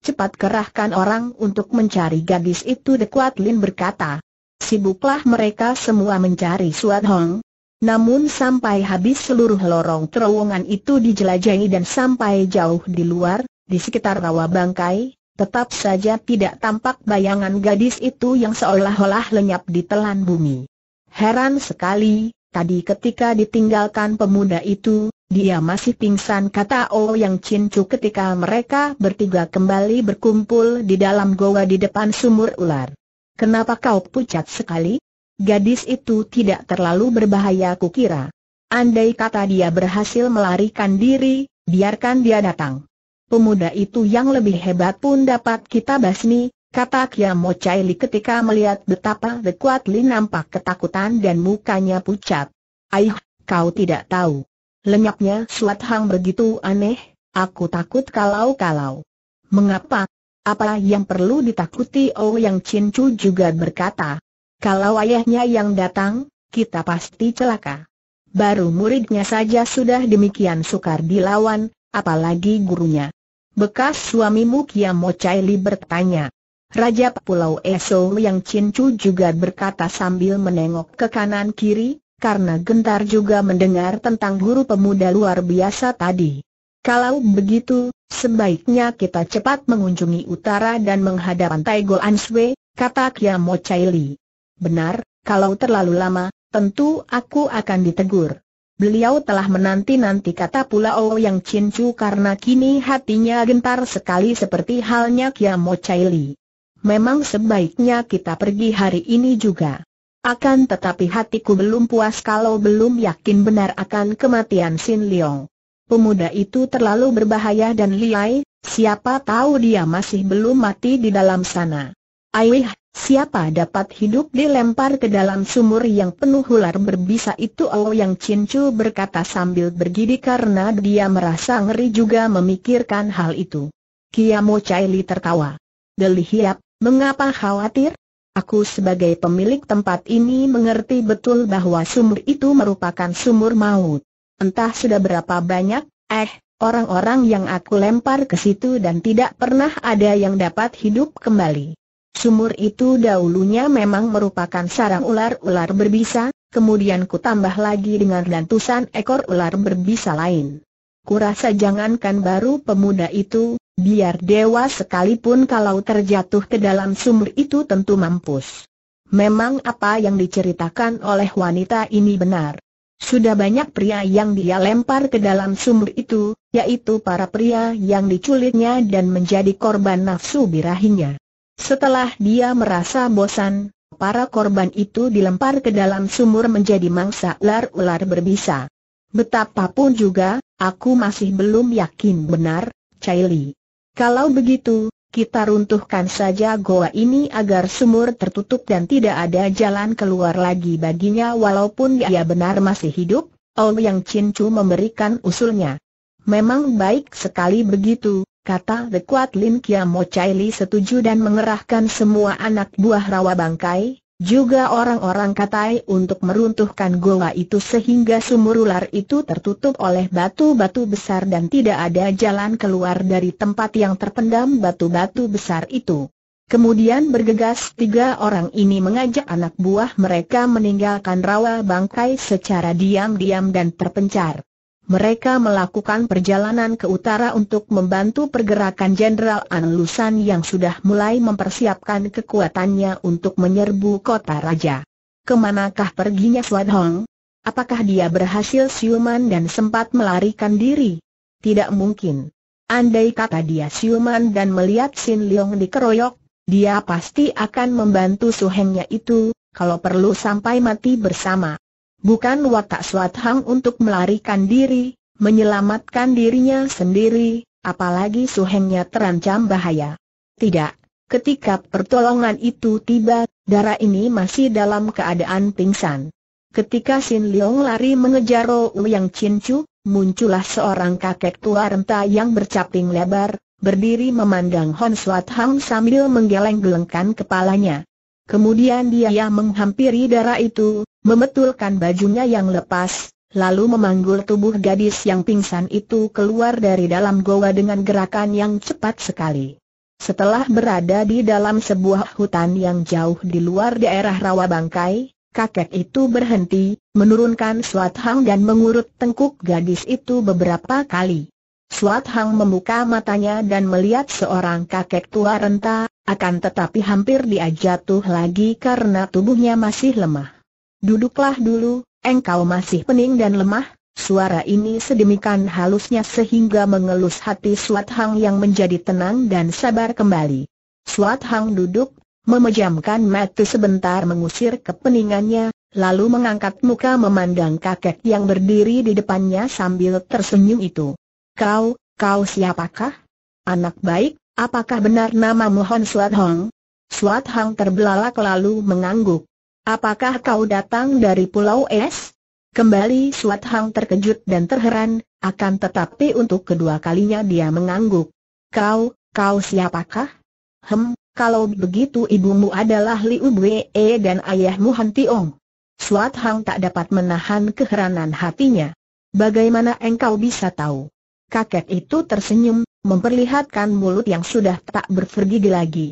cepat kerahkan orang untuk mencari gadis itu Dekuat Lin berkata. Sibuklah mereka semua mencari Suat Hong. Namun sampai habis seluruh lorong terowongan itu dijelajahi dan sampai jauh di luar, di sekitar rawa bangkai, tetap saja tidak tampak bayangan gadis itu yang seolah-olah lenyap di telan bumi. Heran sekali, Tadi ketika ditinggalkan pemuda itu, dia masih pingsan kata O oh Yang Cincu ketika mereka bertiga kembali berkumpul di dalam goa di depan sumur ular. Kenapa kau pucat sekali? Gadis itu tidak terlalu berbahaya kukira. Andai kata dia berhasil melarikan diri, biarkan dia datang. Pemuda itu yang lebih hebat pun dapat kita basmi, kata Kiamo Caili ketika melihat betapa The Li nampak ketakutan dan mukanya pucat. Aih, kau tidak tahu. Lenyapnya Suat Hang begitu aneh, aku takut kalau-kalau. Mengapa? Apa yang perlu ditakuti Oh Yang Chin Chu juga berkata. Kalau ayahnya yang datang, kita pasti celaka. Baru muridnya saja sudah demikian sukar dilawan, apalagi gurunya. Bekas suamimu Kiamo Caili bertanya. Raja Pulau Eso yang Cincu juga berkata sambil menengok ke kanan kiri, karena gentar juga mendengar tentang guru pemuda luar biasa tadi. Kalau begitu, sebaiknya kita cepat mengunjungi utara dan menghadap pantai Goan Sui, kata Kiamo Chai Benar, kalau terlalu lama, tentu aku akan ditegur. Beliau telah menanti-nanti kata Pulau Yang Cincu karena kini hatinya gentar sekali seperti halnya Kiamo Chai memang sebaiknya kita pergi hari ini juga. Akan tetapi hatiku belum puas kalau belum yakin benar akan kematian Sin Leong. Pemuda itu terlalu berbahaya dan liai, siapa tahu dia masih belum mati di dalam sana. Aih, siapa dapat hidup dilempar ke dalam sumur yang penuh ular berbisa itu Yang Cincu berkata sambil bergidi karena dia merasa ngeri juga memikirkan hal itu. Kiamo Li tertawa. Delihiap, Mengapa khawatir? Aku sebagai pemilik tempat ini mengerti betul bahwa sumur itu merupakan sumur maut. Entah sudah berapa banyak, eh, orang-orang yang aku lempar ke situ dan tidak pernah ada yang dapat hidup kembali. Sumur itu dahulunya memang merupakan sarang ular-ular berbisa, kemudian ku tambah lagi dengan lantusan ekor ular berbisa lain. Kurasa jangankan baru pemuda itu, Biar dewa sekalipun kalau terjatuh ke dalam sumur itu tentu mampus. Memang apa yang diceritakan oleh wanita ini benar. Sudah banyak pria yang dia lempar ke dalam sumur itu, yaitu para pria yang diculitnya dan menjadi korban nafsu birahinya. Setelah dia merasa bosan, para korban itu dilempar ke dalam sumur menjadi mangsa ular-ular berbisa. Betapapun juga, aku masih belum yakin benar, Caili. Kalau begitu, kita runtuhkan saja goa ini agar sumur tertutup dan tidak ada jalan keluar lagi baginya walaupun dia benar masih hidup, yang Cincu memberikan usulnya. Memang baik sekali begitu, kata The Quat Lin Kia Mo Chai Li setuju dan mengerahkan semua anak buah rawa bangkai, juga orang-orang katai untuk meruntuhkan goa itu sehingga sumur ular itu tertutup oleh batu-batu besar dan tidak ada jalan keluar dari tempat yang terpendam batu-batu besar itu. Kemudian bergegas tiga orang ini mengajak anak buah mereka meninggalkan rawa bangkai secara diam-diam dan terpencar mereka melakukan perjalanan ke utara untuk membantu pergerakan Jenderal An Lusan yang sudah mulai mempersiapkan kekuatannya untuk menyerbu kota raja. Kemanakah perginya Swad Hong? Apakah dia berhasil siuman dan sempat melarikan diri? Tidak mungkin. Andai kata dia siuman dan melihat Sin Leong dikeroyok, dia pasti akan membantu suhengnya itu, kalau perlu sampai mati bersama. Bukan watak Suat Hang untuk melarikan diri, menyelamatkan dirinya sendiri, apalagi Su Hengnya terancam bahaya. Tidak, ketika pertolongan itu tiba, darah ini masih dalam keadaan pingsan. Ketika Sin Leong lari mengejar Rou Yang Chin Chu, muncullah seorang kakek tua renta yang bercaping lebar, berdiri memandang Hon Suat Hang sambil menggeleng-gelengkan kepalanya. Kemudian dia menghampiri darah itu, memetulkan bajunya yang lepas, lalu memanggul tubuh gadis yang pingsan itu keluar dari dalam goa dengan gerakan yang cepat sekali. Setelah berada di dalam sebuah hutan yang jauh di luar daerah rawa bangkai, kakek itu berhenti, menurunkan Suat Hang dan mengurut tengkuk gadis itu beberapa kali. Suat Hang membuka matanya dan melihat seorang kakek tua renta, akan tetapi hampir dia jatuh lagi karena tubuhnya masih lemah. Duduklah dulu, engkau masih pening dan lemah, Suara ini sedemikian halusnya sehingga mengelus hati Suat Hang yang menjadi tenang dan sabar kembali. Suat Hang duduk, memejamkan mata sebentar mengusir kepeningannya, lalu mengangkat muka memandang kakek yang berdiri di depannya sambil tersenyum itu. Kau, kau siapakah? Anak baik, apakah benar nama Mohon Suat Hang? Suat Hang terbelalak lalu mengangguk. Apakah kau datang dari Pulau Es? Kembali Suat Hang terkejut dan terheran, akan tetapi untuk kedua kalinya dia mengangguk. Kau, kau siapakah? Hem, kalau begitu ibumu adalah Liu Bwe e dan ayahmu Han Tiong. Suat Hang tak dapat menahan keheranan hatinya. Bagaimana engkau bisa tahu? Kakek itu tersenyum, memperlihatkan mulut yang sudah tak berpergi lagi.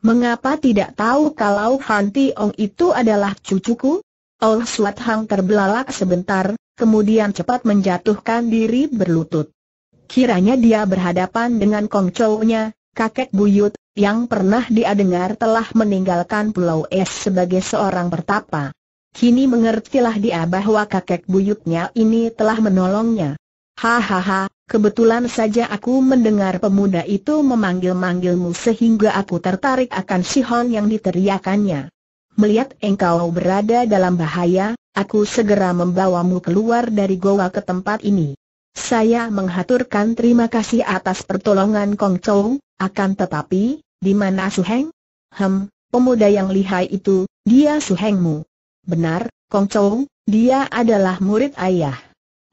Mengapa tidak tahu kalau Han Tiong itu adalah cucuku? Ol Suat Hang terbelalak sebentar, kemudian cepat menjatuhkan diri berlutut. Kiranya dia berhadapan dengan Kong chou nya kakek buyut, yang pernah dia dengar telah meninggalkan Pulau Es sebagai seorang pertapa. Kini mengertilah dia bahwa kakek buyutnya ini telah menolongnya. Hahaha, Kebetulan saja aku mendengar pemuda itu memanggil-manggilmu sehingga aku tertarik akan si Hon yang diteriakannya. Melihat engkau berada dalam bahaya, aku segera membawamu keluar dari goa ke tempat ini. Saya menghaturkan terima kasih atas pertolongan Kong Chow, akan tetapi, di mana Su Heng? Hem, pemuda yang lihai itu, dia Su Hengmu. Benar, Kong Chow, dia adalah murid ayah.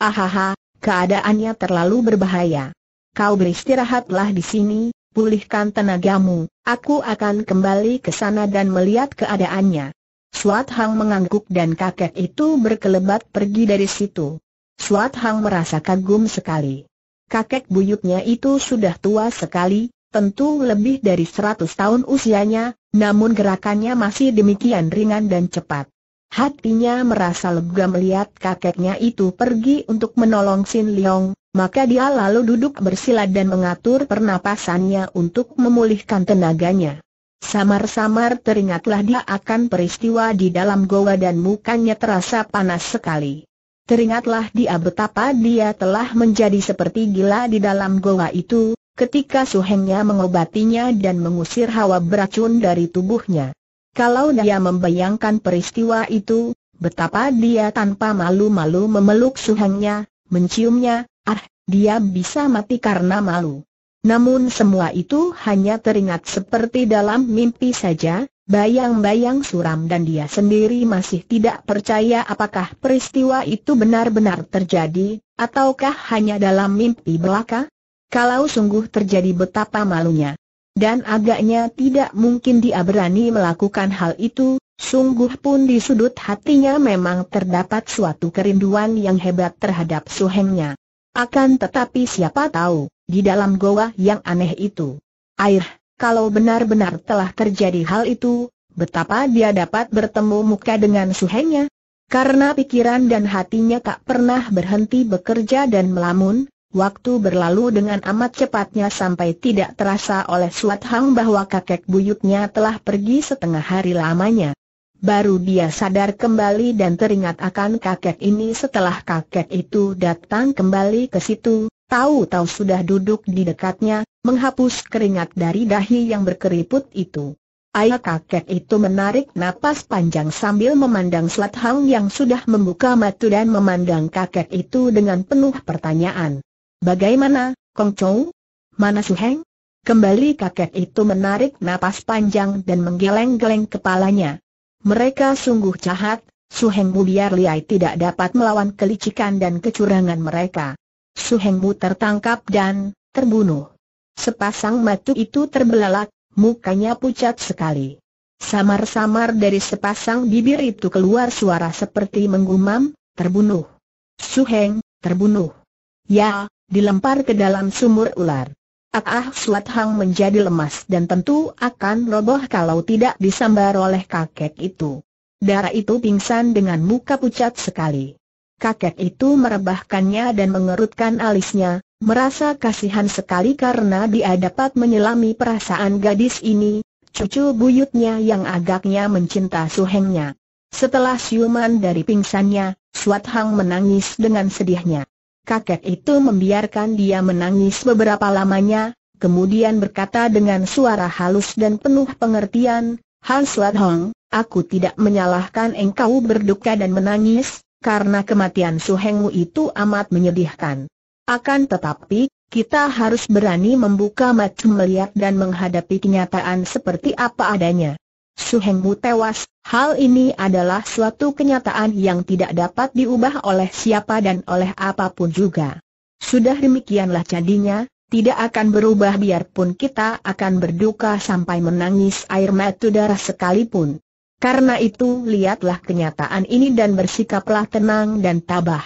Ahaha, Keadaannya terlalu berbahaya. Kau beristirahatlah di sini, pulihkan tenagamu, aku akan kembali ke sana dan melihat keadaannya. Suat Hang mengangguk dan kakek itu berkelebat pergi dari situ. Suat Hang merasa kagum sekali. Kakek buyutnya itu sudah tua sekali, tentu lebih dari seratus tahun usianya, namun gerakannya masih demikian ringan dan cepat. Hatinya merasa lega melihat kakeknya itu pergi untuk menolong Sin Leong, maka dia lalu duduk bersila dan mengatur pernapasannya untuk memulihkan tenaganya. Samar-samar teringatlah dia akan peristiwa di dalam goa dan mukanya terasa panas sekali. Teringatlah dia betapa dia telah menjadi seperti gila di dalam goa itu, ketika suhengnya mengobatinya dan mengusir hawa beracun dari tubuhnya. Kalau dia membayangkan peristiwa itu, betapa dia tanpa malu-malu memeluk suhangnya, menciumnya, ah, dia bisa mati karena malu. Namun semua itu hanya teringat seperti dalam mimpi saja, bayang-bayang suram dan dia sendiri masih tidak percaya apakah peristiwa itu benar-benar terjadi, ataukah hanya dalam mimpi belaka? Kalau sungguh terjadi betapa malunya. Dan agaknya tidak mungkin dia berani melakukan hal itu, sungguh pun di sudut hatinya memang terdapat suatu kerinduan yang hebat terhadap suhengnya. Akan tetapi siapa tahu, di dalam goa yang aneh itu. Air, kalau benar-benar telah terjadi hal itu, betapa dia dapat bertemu muka dengan suhengnya. Karena pikiran dan hatinya tak pernah berhenti bekerja dan melamun, Waktu berlalu dengan amat cepatnya sampai tidak terasa oleh Suat Hang bahwa kakek buyutnya telah pergi setengah hari lamanya. Baru dia sadar kembali dan teringat akan kakek ini setelah kakek itu datang kembali ke situ, tahu-tahu sudah duduk di dekatnya, menghapus keringat dari dahi yang berkeriput itu. Ayah kakek itu menarik napas panjang sambil memandang Suat Hang yang sudah membuka mata dan memandang kakek itu dengan penuh pertanyaan. Bagaimana, Kong Chou? Mana Su Heng? Kembali kakek itu menarik napas panjang dan menggeleng-geleng kepalanya. Mereka sungguh jahat, Su Heng Mu biar Liai tidak dapat melawan kelicikan dan kecurangan mereka. Su Heng Mu tertangkap dan terbunuh. Sepasang matu itu terbelalak, mukanya pucat sekali. Samar-samar dari sepasang bibir itu keluar suara seperti menggumam, terbunuh. Su Heng, terbunuh. Ya, dilempar ke dalam sumur ular. Ah Suat Hang menjadi lemas dan tentu akan roboh kalau tidak disambar oleh kakek itu. Darah itu pingsan dengan muka pucat sekali. Kakek itu merebahkannya dan mengerutkan alisnya, merasa kasihan sekali karena dia dapat menyelami perasaan gadis ini, cucu buyutnya yang agaknya mencinta suhengnya. Setelah siuman dari pingsannya, Suat Hang menangis dengan sedihnya kakek itu membiarkan dia menangis beberapa lamanya, kemudian berkata dengan suara halus dan penuh pengertian, Suat Hong, aku tidak menyalahkan engkau berduka dan menangis, karena kematian Su Suhengmu itu amat menyedihkan. Akan tetapi, kita harus berani membuka mata melihat dan menghadapi kenyataan seperti apa adanya. Suhengmu tewas, hal ini adalah suatu kenyataan yang tidak dapat diubah oleh siapa dan oleh apapun juga. Sudah demikianlah jadinya, tidak akan berubah biarpun kita akan berduka sampai menangis air mata darah sekalipun. Karena itu lihatlah kenyataan ini dan bersikaplah tenang dan tabah.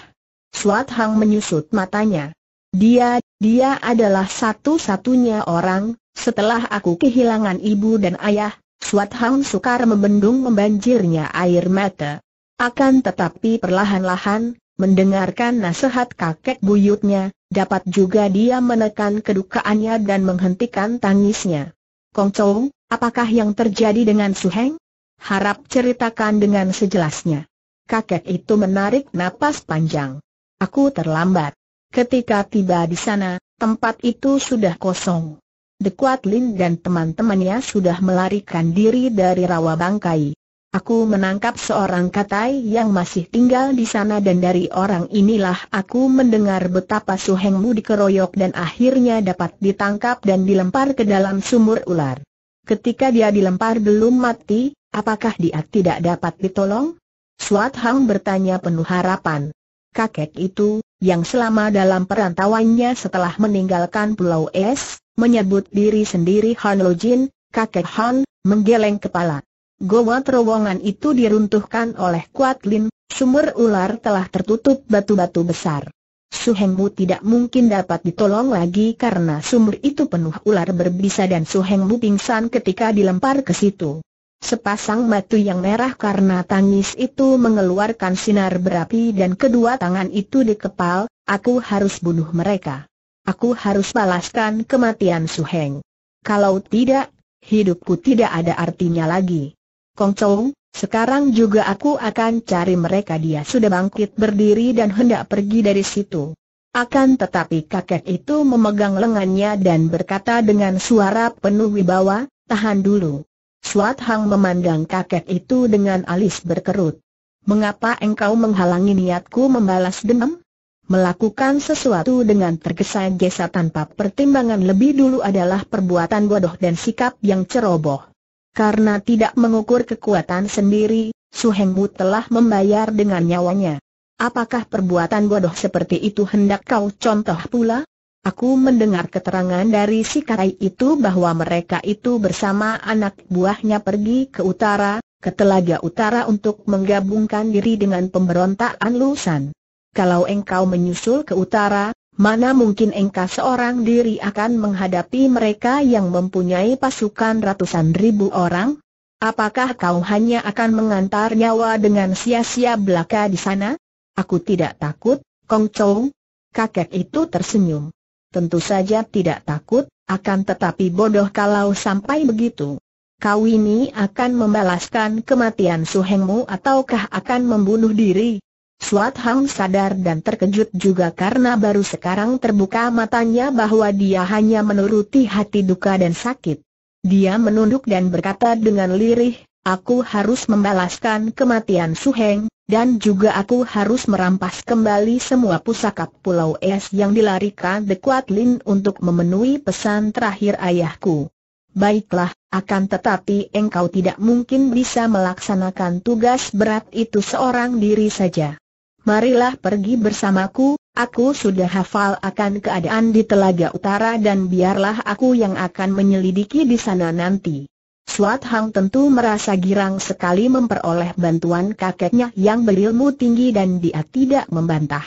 Suat Hang menyusut matanya. Dia, dia adalah satu-satunya orang, setelah aku kehilangan ibu dan ayah, Swat Hang Sukar membendung membanjirnya air mata. Akan tetapi perlahan-lahan, mendengarkan nasihat kakek buyutnya, dapat juga dia menekan kedukaannya dan menghentikan tangisnya. Kong Chou, apakah yang terjadi dengan Su Heng? Harap ceritakan dengan sejelasnya. Kakek itu menarik napas panjang. Aku terlambat. Ketika tiba di sana, tempat itu sudah kosong. The Lin dan teman-temannya sudah melarikan diri dari rawa bangkai. Aku menangkap seorang katai yang masih tinggal di sana dan dari orang inilah aku mendengar betapa suhengmu dikeroyok dan akhirnya dapat ditangkap dan dilempar ke dalam sumur ular. Ketika dia dilempar belum mati, apakah dia tidak dapat ditolong? Suat Hang bertanya penuh harapan. Kakek itu, yang selama dalam perantauannya setelah meninggalkan Pulau Es, menyebut diri sendiri Han Lo Jin, kakek Han, menggeleng kepala. Goa terowongan itu diruntuhkan oleh Kuat Lin, sumber ular telah tertutup batu-batu besar. Su Heng Mu tidak mungkin dapat ditolong lagi karena sumur itu penuh ular berbisa dan Su Heng Mu pingsan ketika dilempar ke situ. Sepasang batu yang merah karena tangis itu mengeluarkan sinar berapi dan kedua tangan itu dikepal, aku harus bunuh mereka. Aku harus balaskan kematian Su Heng. Kalau tidak, hidupku tidak ada artinya lagi. Kong Chou, sekarang juga aku akan cari mereka dia sudah bangkit berdiri dan hendak pergi dari situ. Akan tetapi kakek itu memegang lengannya dan berkata dengan suara penuh wibawa, tahan dulu. Suat Hang memandang kakek itu dengan alis berkerut. Mengapa engkau menghalangi niatku membalas dendam? Melakukan sesuatu dengan tergesa-gesa tanpa pertimbangan lebih dulu adalah perbuatan bodoh dan sikap yang ceroboh. Karena tidak mengukur kekuatan sendiri, Su Heng telah membayar dengan nyawanya. Apakah perbuatan bodoh seperti itu hendak kau contoh pula? Aku mendengar keterangan dari si Karai itu bahwa mereka itu bersama anak buahnya pergi ke utara, ke Telaga Utara untuk menggabungkan diri dengan pemberontakan Lusan kalau engkau menyusul ke utara, mana mungkin engkau seorang diri akan menghadapi mereka yang mempunyai pasukan ratusan ribu orang? Apakah kau hanya akan mengantar nyawa dengan sia-sia belaka di sana? Aku tidak takut, Kong Chou. Kakek itu tersenyum. Tentu saja tidak takut, akan tetapi bodoh kalau sampai begitu. Kau ini akan membalaskan kematian suhengmu ataukah akan membunuh diri? Suat Hang sadar dan terkejut juga karena baru sekarang terbuka matanya bahwa dia hanya menuruti hati duka dan sakit. Dia menunduk dan berkata dengan lirih, aku harus membalaskan kematian Su Heng, dan juga aku harus merampas kembali semua pusaka Pulau Es yang dilarikan The Kuat Lin untuk memenuhi pesan terakhir ayahku. Baiklah, akan tetapi engkau tidak mungkin bisa melaksanakan tugas berat itu seorang diri saja marilah pergi bersamaku, aku sudah hafal akan keadaan di Telaga Utara dan biarlah aku yang akan menyelidiki di sana nanti. Suat Hang tentu merasa girang sekali memperoleh bantuan kakeknya yang berilmu tinggi dan dia tidak membantah.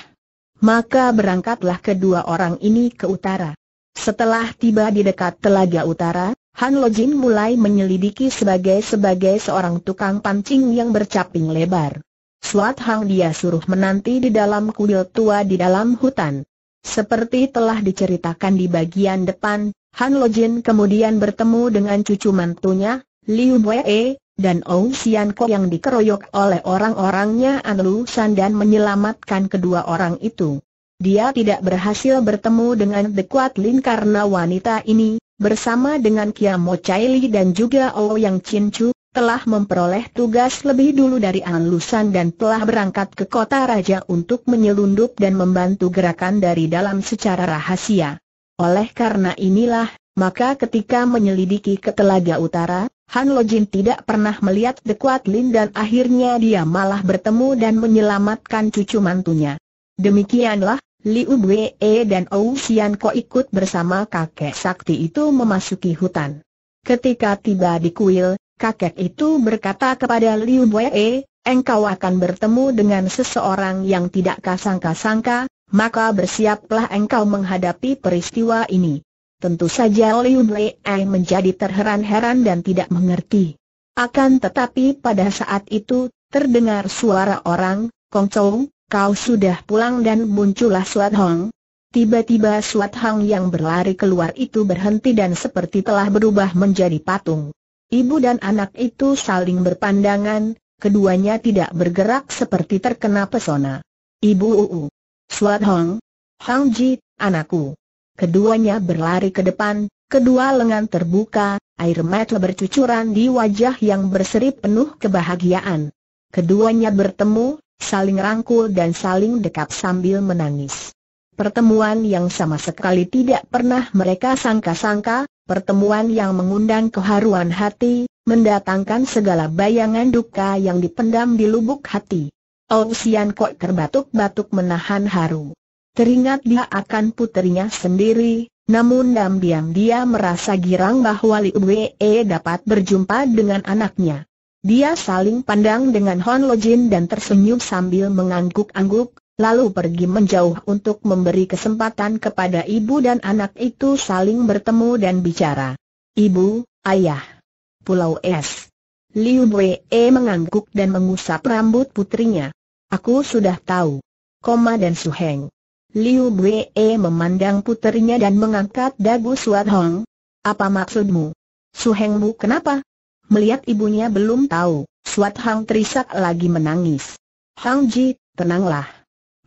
Maka berangkatlah kedua orang ini ke utara. Setelah tiba di dekat telaga utara, Han Lojin mulai menyelidiki sebagai sebagai seorang tukang pancing yang bercaping lebar. Suat Hang dia suruh menanti di dalam kuil tua di dalam hutan. Seperti telah diceritakan di bagian depan, Han Lojin kemudian bertemu dengan cucu mantunya, Liu Wei, dan Ou Sian Ko yang dikeroyok oleh orang-orangnya An Lu San dan menyelamatkan kedua orang itu. Dia tidak berhasil bertemu dengan The Kuat Lin karena wanita ini, bersama dengan Kia Mo Chai Li dan juga Ou Yang Chin Chu, telah memperoleh tugas lebih dulu dari An Lusan dan telah berangkat ke kota raja untuk menyelundup dan membantu gerakan dari dalam secara rahasia. Oleh karena inilah, maka ketika menyelidiki ke Telaga Utara, Han Lojin tidak pernah melihat The Kuat Lin dan akhirnya dia malah bertemu dan menyelamatkan cucu mantunya. Demikianlah, Liu Wei dan Ou Xian Ko ikut bersama kakek sakti itu memasuki hutan. Ketika tiba di kuil, kakek itu berkata kepada Liu Wei, engkau akan bertemu dengan seseorang yang tidak kasangka-sangka, maka bersiaplah engkau menghadapi peristiwa ini. Tentu saja Liu Wei menjadi terheran-heran dan tidak mengerti. Akan tetapi pada saat itu, terdengar suara orang, Kong Chou, kau sudah pulang dan muncullah Suat Hong. Tiba-tiba Suat Hong yang berlari keluar itu berhenti dan seperti telah berubah menjadi patung. Ibu dan anak itu saling berpandangan, keduanya tidak bergerak seperti terkena pesona. Ibu Uu. Suat Hong. Hang Ji, anakku. Keduanya berlari ke depan, kedua lengan terbuka, air mata bercucuran di wajah yang berseri penuh kebahagiaan. Keduanya bertemu, saling rangkul dan saling dekap sambil menangis. Pertemuan yang sama sekali tidak pernah mereka sangka-sangka, pertemuan yang mengundang keharuan hati, mendatangkan segala bayangan duka yang dipendam di lubuk hati. Sian Kok terbatuk-batuk menahan haru. Teringat dia akan puterinya sendiri, namun diam-diam dia merasa girang bahwa Liu Wee e dapat berjumpa dengan anaknya. Dia saling pandang dengan Hon Lo Jin dan tersenyum sambil mengangguk-angguk, lalu pergi menjauh untuk memberi kesempatan kepada ibu dan anak itu saling bertemu dan bicara. Ibu, ayah. Pulau Es. Liu Wei mengangguk dan mengusap rambut putrinya. Aku sudah tahu. Koma dan Heng. Liu Wei memandang putrinya dan mengangkat dagu Suat Hong. Apa maksudmu? Su Hengmu? kenapa? Melihat ibunya belum tahu, Suat Hang terisak lagi menangis. Hang Ji, tenanglah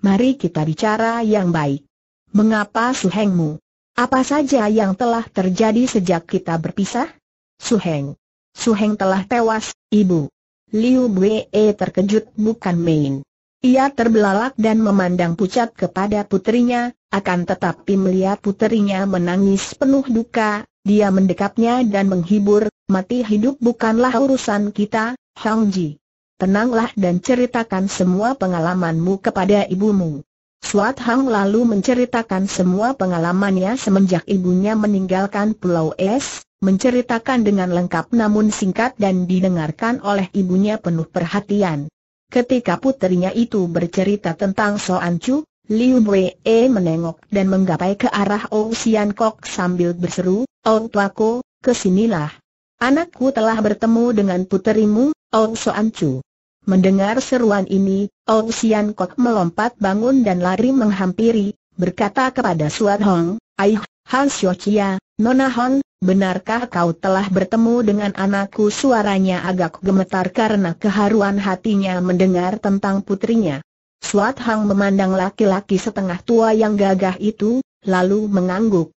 mari kita bicara yang baik. Mengapa Suhengmu? Apa saja yang telah terjadi sejak kita berpisah? Suheng. Suheng telah tewas, ibu. Liu Wei terkejut bukan main. Ia terbelalak dan memandang pucat kepada putrinya, akan tetapi melihat putrinya menangis penuh duka, dia mendekapnya dan menghibur, mati hidup bukanlah urusan kita, Hong Ji tenanglah dan ceritakan semua pengalamanmu kepada ibumu. Suat Hang lalu menceritakan semua pengalamannya semenjak ibunya meninggalkan Pulau Es, menceritakan dengan lengkap namun singkat dan didengarkan oleh ibunya penuh perhatian. Ketika putrinya itu bercerita tentang Soan Chu, Liu Wei E menengok dan menggapai ke arah Ou Sian Kok sambil berseru, Ou Tuako, kesinilah. Anakku telah bertemu dengan puterimu, Ou Soan Chu. Mendengar seruan ini, Ong Sian Kok melompat bangun dan lari menghampiri, berkata kepada Suat Hong, Aih, Han Xiu Chia, Nona Hong, benarkah kau telah bertemu dengan anakku? Suaranya agak gemetar karena keharuan hatinya mendengar tentang putrinya. Suat Hong memandang laki-laki setengah tua yang gagah itu, lalu mengangguk.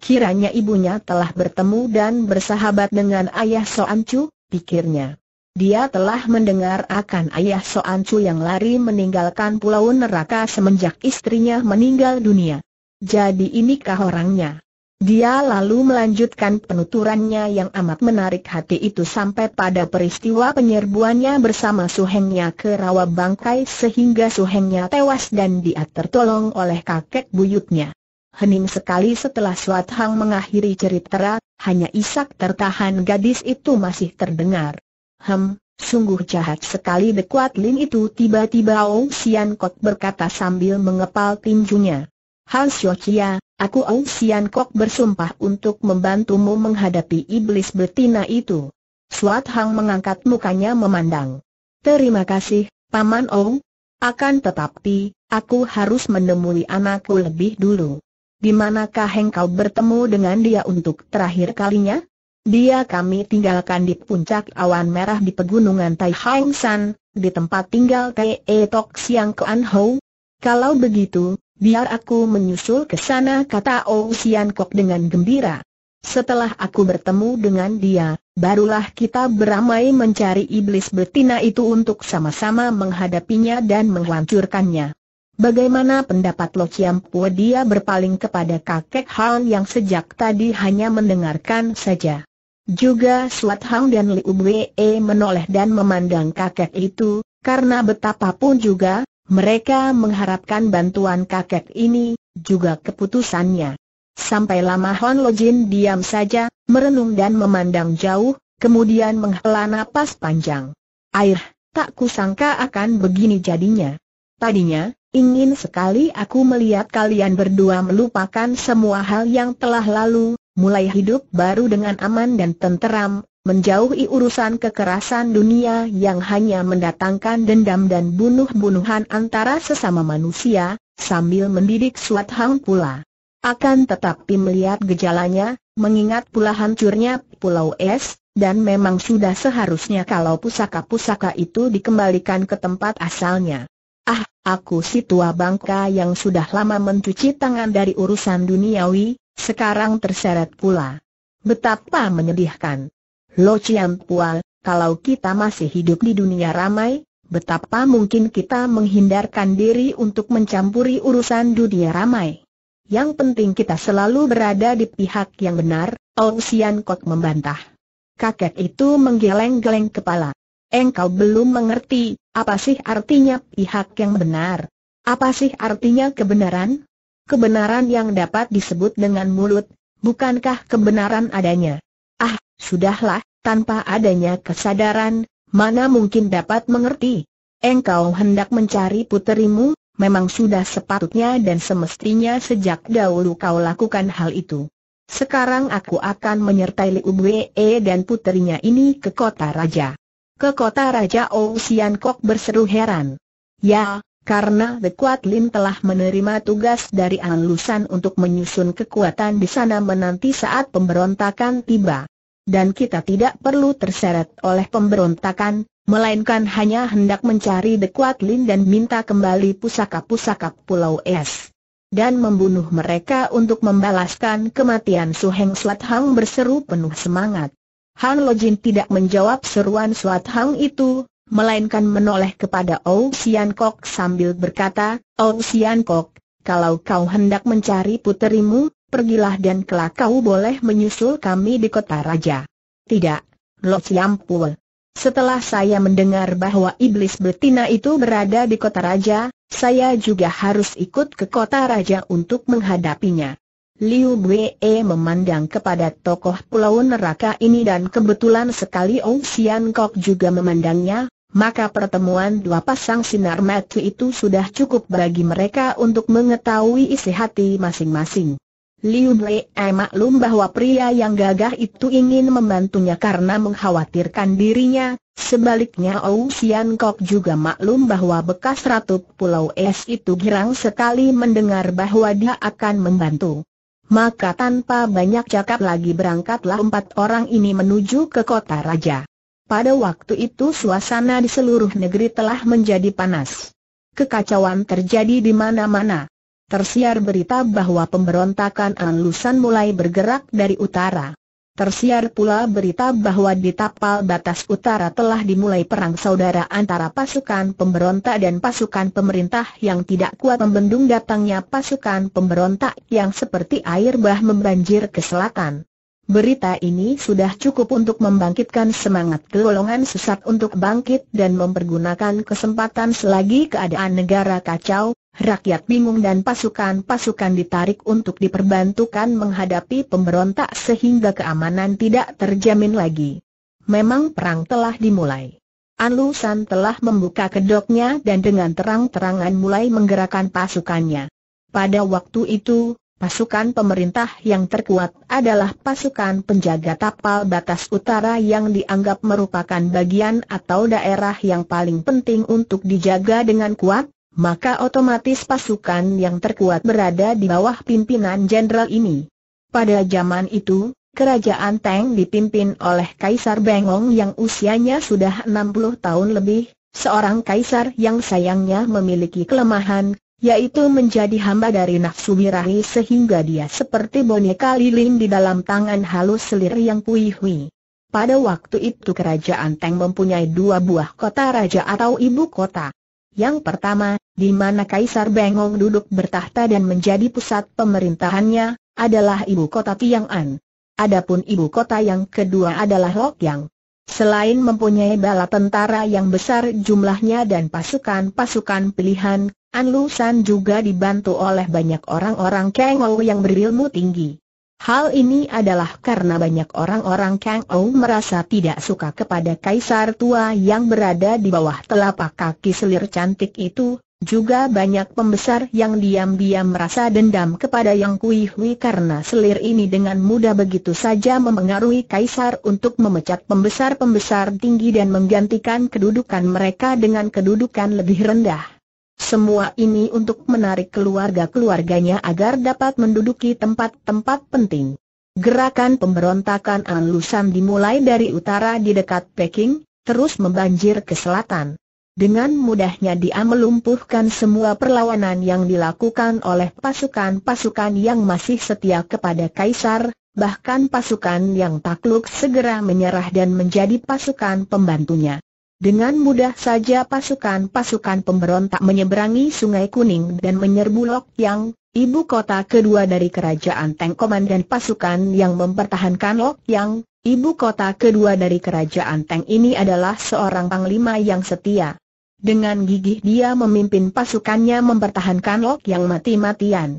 Kiranya ibunya telah bertemu dan bersahabat dengan ayah Soan Chu, pikirnya. Dia telah mendengar akan ayah Soan Soancu yang lari meninggalkan pulau neraka semenjak istrinya meninggal dunia. Jadi inikah orangnya? Dia lalu melanjutkan penuturannya yang amat menarik hati itu sampai pada peristiwa penyerbuannya bersama suhengnya ke rawa bangkai sehingga suhengnya tewas dan dia tertolong oleh kakek buyutnya. Hening sekali setelah Swadhang mengakhiri cerita, hanya isak tertahan gadis itu masih terdengar. Hem, sungguh jahat sekali dekuat Lin itu tiba-tiba Ong Sian Kok berkata sambil mengepal tinjunya. Hal Xiu Chia, aku Ong Sian Kok bersumpah untuk membantumu menghadapi iblis betina itu. Suat Hang mengangkat mukanya memandang. Terima kasih, Paman Ong. Akan tetapi, aku harus menemui anakku lebih dulu. Di manakah engkau bertemu dengan dia untuk terakhir kalinya? Dia kami tinggalkan di puncak awan merah di pegunungan Tai Hang San, di tempat tinggal Te E Tok Siang Kuan Ho. Kalau begitu, biar aku menyusul ke sana kata O Sian Kok dengan gembira. Setelah aku bertemu dengan dia, barulah kita beramai mencari iblis betina itu untuk sama-sama menghadapinya dan menghancurkannya. Bagaimana pendapat Lo Chiam Pua dia berpaling kepada kakek Han yang sejak tadi hanya mendengarkan saja. Juga Suat Hang dan Liu Wei menoleh dan memandang kakek itu, karena betapapun juga, mereka mengharapkan bantuan kakek ini, juga keputusannya. Sampai lama Hon Lojin diam saja, merenung dan memandang jauh, kemudian menghela napas panjang. Air, tak kusangka akan begini jadinya. Tadinya, ingin sekali aku melihat kalian berdua melupakan semua hal yang telah lalu, mulai hidup baru dengan aman dan tenteram, menjauhi urusan kekerasan dunia yang hanya mendatangkan dendam dan bunuh-bunuhan antara sesama manusia, sambil mendidik Suat Hang pula. Akan tetapi melihat gejalanya, mengingat pula hancurnya Pulau Es, dan memang sudah seharusnya kalau pusaka-pusaka itu dikembalikan ke tempat asalnya. Ah, aku si tua bangka yang sudah lama mencuci tangan dari urusan duniawi, sekarang terseret pula. Betapa menyedihkan. Lo Cian Pua, kalau kita masih hidup di dunia ramai, betapa mungkin kita menghindarkan diri untuk mencampuri urusan dunia ramai. Yang penting kita selalu berada di pihak yang benar, Ong Sian kok membantah. Kakek itu menggeleng-geleng kepala. Engkau belum mengerti, apa sih artinya pihak yang benar? Apa sih artinya kebenaran? kebenaran yang dapat disebut dengan mulut, bukankah kebenaran adanya? Ah, sudahlah, tanpa adanya kesadaran, mana mungkin dapat mengerti? Engkau hendak mencari puterimu, memang sudah sepatutnya dan semestinya sejak dahulu kau lakukan hal itu. Sekarang aku akan menyertai Liu Wei dan puterinya ini ke kota raja. Ke kota raja Ousian Kok berseru heran. Ya, karena The Kuat Lin telah menerima tugas dari Anlusan untuk menyusun kekuatan di sana menanti saat pemberontakan tiba. Dan kita tidak perlu terseret oleh pemberontakan, melainkan hanya hendak mencari The Kuat Lin dan minta kembali pusaka-pusaka Pulau Es. Dan membunuh mereka untuk membalaskan kematian Su Heng Slat Hang berseru penuh semangat. Han Lojin tidak menjawab seruan Suat Hang itu, melainkan menoleh kepada Ou Sian Kok sambil berkata, Ou Sian Kok, kalau kau hendak mencari puterimu, pergilah dan kelak kau boleh menyusul kami di kota raja. Tidak, Lo Pul. Setelah saya mendengar bahwa iblis betina itu berada di kota raja, saya juga harus ikut ke kota raja untuk menghadapinya. Liu Wei memandang kepada tokoh pulau neraka ini dan kebetulan sekali Ong Sian Kok juga memandangnya, maka pertemuan dua pasang sinar mata itu sudah cukup bagi mereka untuk mengetahui isi hati masing-masing. Liu emak eh, maklum bahwa pria yang gagah itu ingin membantunya karena mengkhawatirkan dirinya, sebaliknya Ou Xian Kok juga maklum bahwa bekas ratu Pulau Es itu girang sekali mendengar bahwa dia akan membantu. Maka tanpa banyak cakap lagi berangkatlah empat orang ini menuju ke kota raja. Pada waktu itu suasana di seluruh negeri telah menjadi panas. Kekacauan terjadi di mana-mana. Tersiar berita bahwa pemberontakan Anlusan mulai bergerak dari utara. Tersiar pula berita bahwa di tapal batas utara telah dimulai perang saudara antara pasukan pemberontak dan pasukan pemerintah yang tidak kuat membendung datangnya pasukan pemberontak yang seperti air bah membanjir ke selatan. Berita ini sudah cukup untuk membangkitkan semangat golongan sesat untuk bangkit dan mempergunakan kesempatan selagi keadaan negara kacau, rakyat bingung dan pasukan-pasukan ditarik untuk diperbantukan menghadapi pemberontak sehingga keamanan tidak terjamin lagi. Memang perang telah dimulai. Anlusan telah membuka kedoknya dan dengan terang-terangan mulai menggerakkan pasukannya. Pada waktu itu, Pasukan pemerintah yang terkuat adalah pasukan penjaga tapal batas utara yang dianggap merupakan bagian atau daerah yang paling penting untuk dijaga dengan kuat, maka otomatis pasukan yang terkuat berada di bawah pimpinan jenderal ini. Pada zaman itu, kerajaan Tang dipimpin oleh Kaisar Bengong yang usianya sudah 60 tahun lebih, seorang kaisar yang sayangnya memiliki kelemahan, yaitu menjadi hamba dari nafsu birahi sehingga dia seperti boneka lilin di dalam tangan halus selir yang puihui. Pada waktu itu kerajaan Teng mempunyai dua buah kota raja atau ibu kota. Yang pertama, di mana Kaisar Bengong duduk bertahta dan menjadi pusat pemerintahannya, adalah ibu kota Tiang'an. Adapun ibu kota yang kedua adalah Hokyang. Selain mempunyai bala tentara yang besar jumlahnya dan pasukan-pasukan pilihan, An Lu juga dibantu oleh banyak orang-orang Kang Ou yang berilmu tinggi. Hal ini adalah karena banyak orang-orang Kang Ou merasa tidak suka kepada kaisar tua yang berada di bawah telapak kaki selir cantik itu, juga banyak pembesar yang diam-diam merasa dendam kepada Yang Kui Hui karena selir ini dengan mudah begitu saja memengaruhi kaisar untuk memecat pembesar-pembesar tinggi dan menggantikan kedudukan mereka dengan kedudukan lebih rendah. Semua ini untuk menarik keluarga-keluarganya agar dapat menduduki tempat-tempat penting. Gerakan pemberontakan Anlusan dimulai dari utara di dekat Peking, terus membanjir ke selatan. Dengan mudahnya dia melumpuhkan semua perlawanan yang dilakukan oleh pasukan-pasukan yang masih setia kepada Kaisar, bahkan pasukan yang takluk segera menyerah dan menjadi pasukan pembantunya. Dengan mudah saja pasukan-pasukan pemberontak menyeberangi Sungai Kuning dan menyerbu Lok Yang, ibu kota kedua dari kerajaan Teng dan pasukan yang mempertahankan Lok Yang, ibu kota kedua dari kerajaan Teng ini adalah seorang panglima yang setia. Dengan gigih dia memimpin pasukannya mempertahankan Lok Yang mati-matian.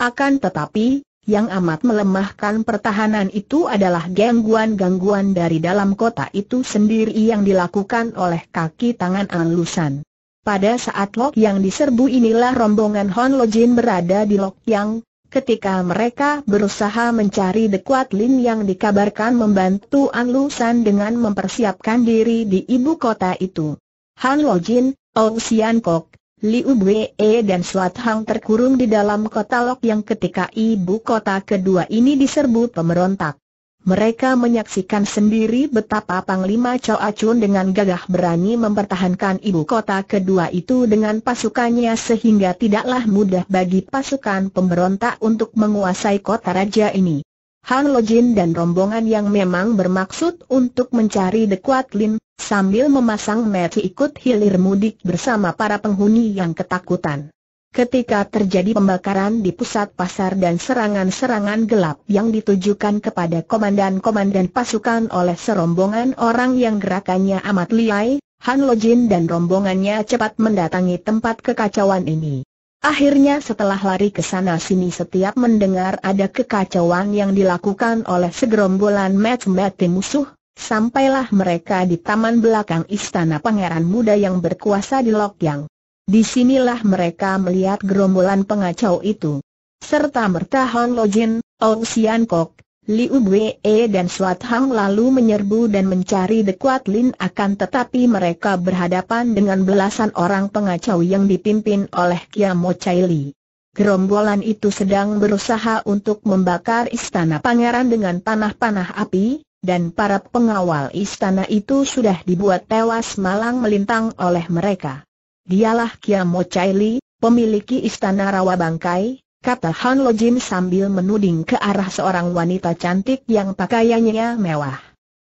Akan tetapi, yang amat melemahkan pertahanan itu adalah gangguan-gangguan dari dalam kota itu sendiri yang dilakukan oleh kaki tangan Anlusan. Pada saat Lok Yang diserbu inilah rombongan Hon Lo berada di Lok Yang, ketika mereka berusaha mencari The Kuat Lin yang dikabarkan membantu Anlusan dengan mempersiapkan diri di ibu kota itu. Han Lo Jin, Ong Kok, Liu Bwe dan Suat Hang terkurung di dalam kota Lok yang ketika ibu kota kedua ini diserbu pemberontak. Mereka menyaksikan sendiri betapa Panglima Chow Acun dengan gagah berani mempertahankan ibu kota kedua itu dengan pasukannya sehingga tidaklah mudah bagi pasukan pemberontak untuk menguasai kota raja ini. Han Lojin dan rombongan yang memang bermaksud untuk mencari The Kuat Lin sambil memasang mati ikut hilir mudik bersama para penghuni yang ketakutan. Ketika terjadi pembakaran di pusat pasar dan serangan-serangan gelap yang ditujukan kepada komandan-komandan pasukan oleh serombongan orang yang gerakannya amat liai, Han Lojin dan rombongannya cepat mendatangi tempat kekacauan ini. Akhirnya setelah lari ke sana sini setiap mendengar ada kekacauan yang dilakukan oleh segerombolan mat-mati musuh, Sampailah mereka di taman belakang istana pangeran muda yang berkuasa di Lokyang. Disinilah mereka melihat gerombolan pengacau itu. Serta merta Hon Jin, Ong Sian Kok, Liu Bwe e dan Suat Hang lalu menyerbu dan mencari The Kuat Lin akan tetapi mereka berhadapan dengan belasan orang pengacau yang dipimpin oleh Kia Mo Chai Li. Gerombolan itu sedang berusaha untuk membakar istana pangeran dengan panah-panah api, dan para pengawal istana itu sudah dibuat tewas malang melintang oleh mereka. Dialah Kiamo Chai Li, pemiliki istana Bangkai, kata Han Lo Jin sambil menuding ke arah seorang wanita cantik yang pakaiannya mewah.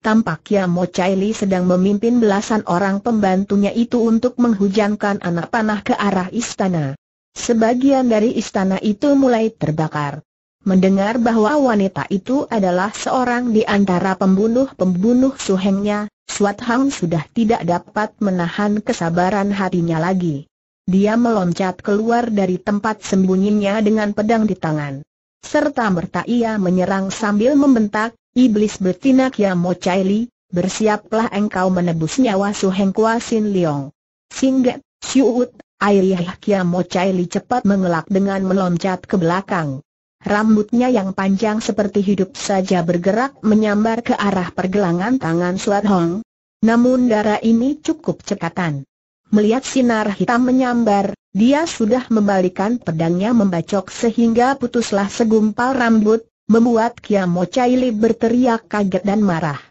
Tampak Mo Chai Li sedang memimpin belasan orang pembantunya itu untuk menghujankan anak panah ke arah istana. Sebagian dari istana itu mulai terbakar. Mendengar bahwa wanita itu adalah seorang di antara pembunuh-pembunuh suhengnya, Swat Hang sudah tidak dapat menahan kesabaran hatinya lagi. Dia meloncat keluar dari tempat sembunyinya dengan pedang di tangan. Serta merta ia menyerang sambil membentak, Iblis betina Kia Mo Chai Li, bersiaplah engkau menebus nyawa Suheng Kwa Sin Leong. Singgat, siut, Airiah Kia Mo Chai Li cepat mengelak dengan meloncat ke belakang. Rambutnya yang panjang seperti hidup saja bergerak menyambar ke arah pergelangan tangan Suat Hong. Namun darah ini cukup cekatan. Melihat sinar hitam menyambar, dia sudah membalikan pedangnya membacok sehingga putuslah segumpal rambut, membuat Kia Kiamo Li berteriak kaget dan marah.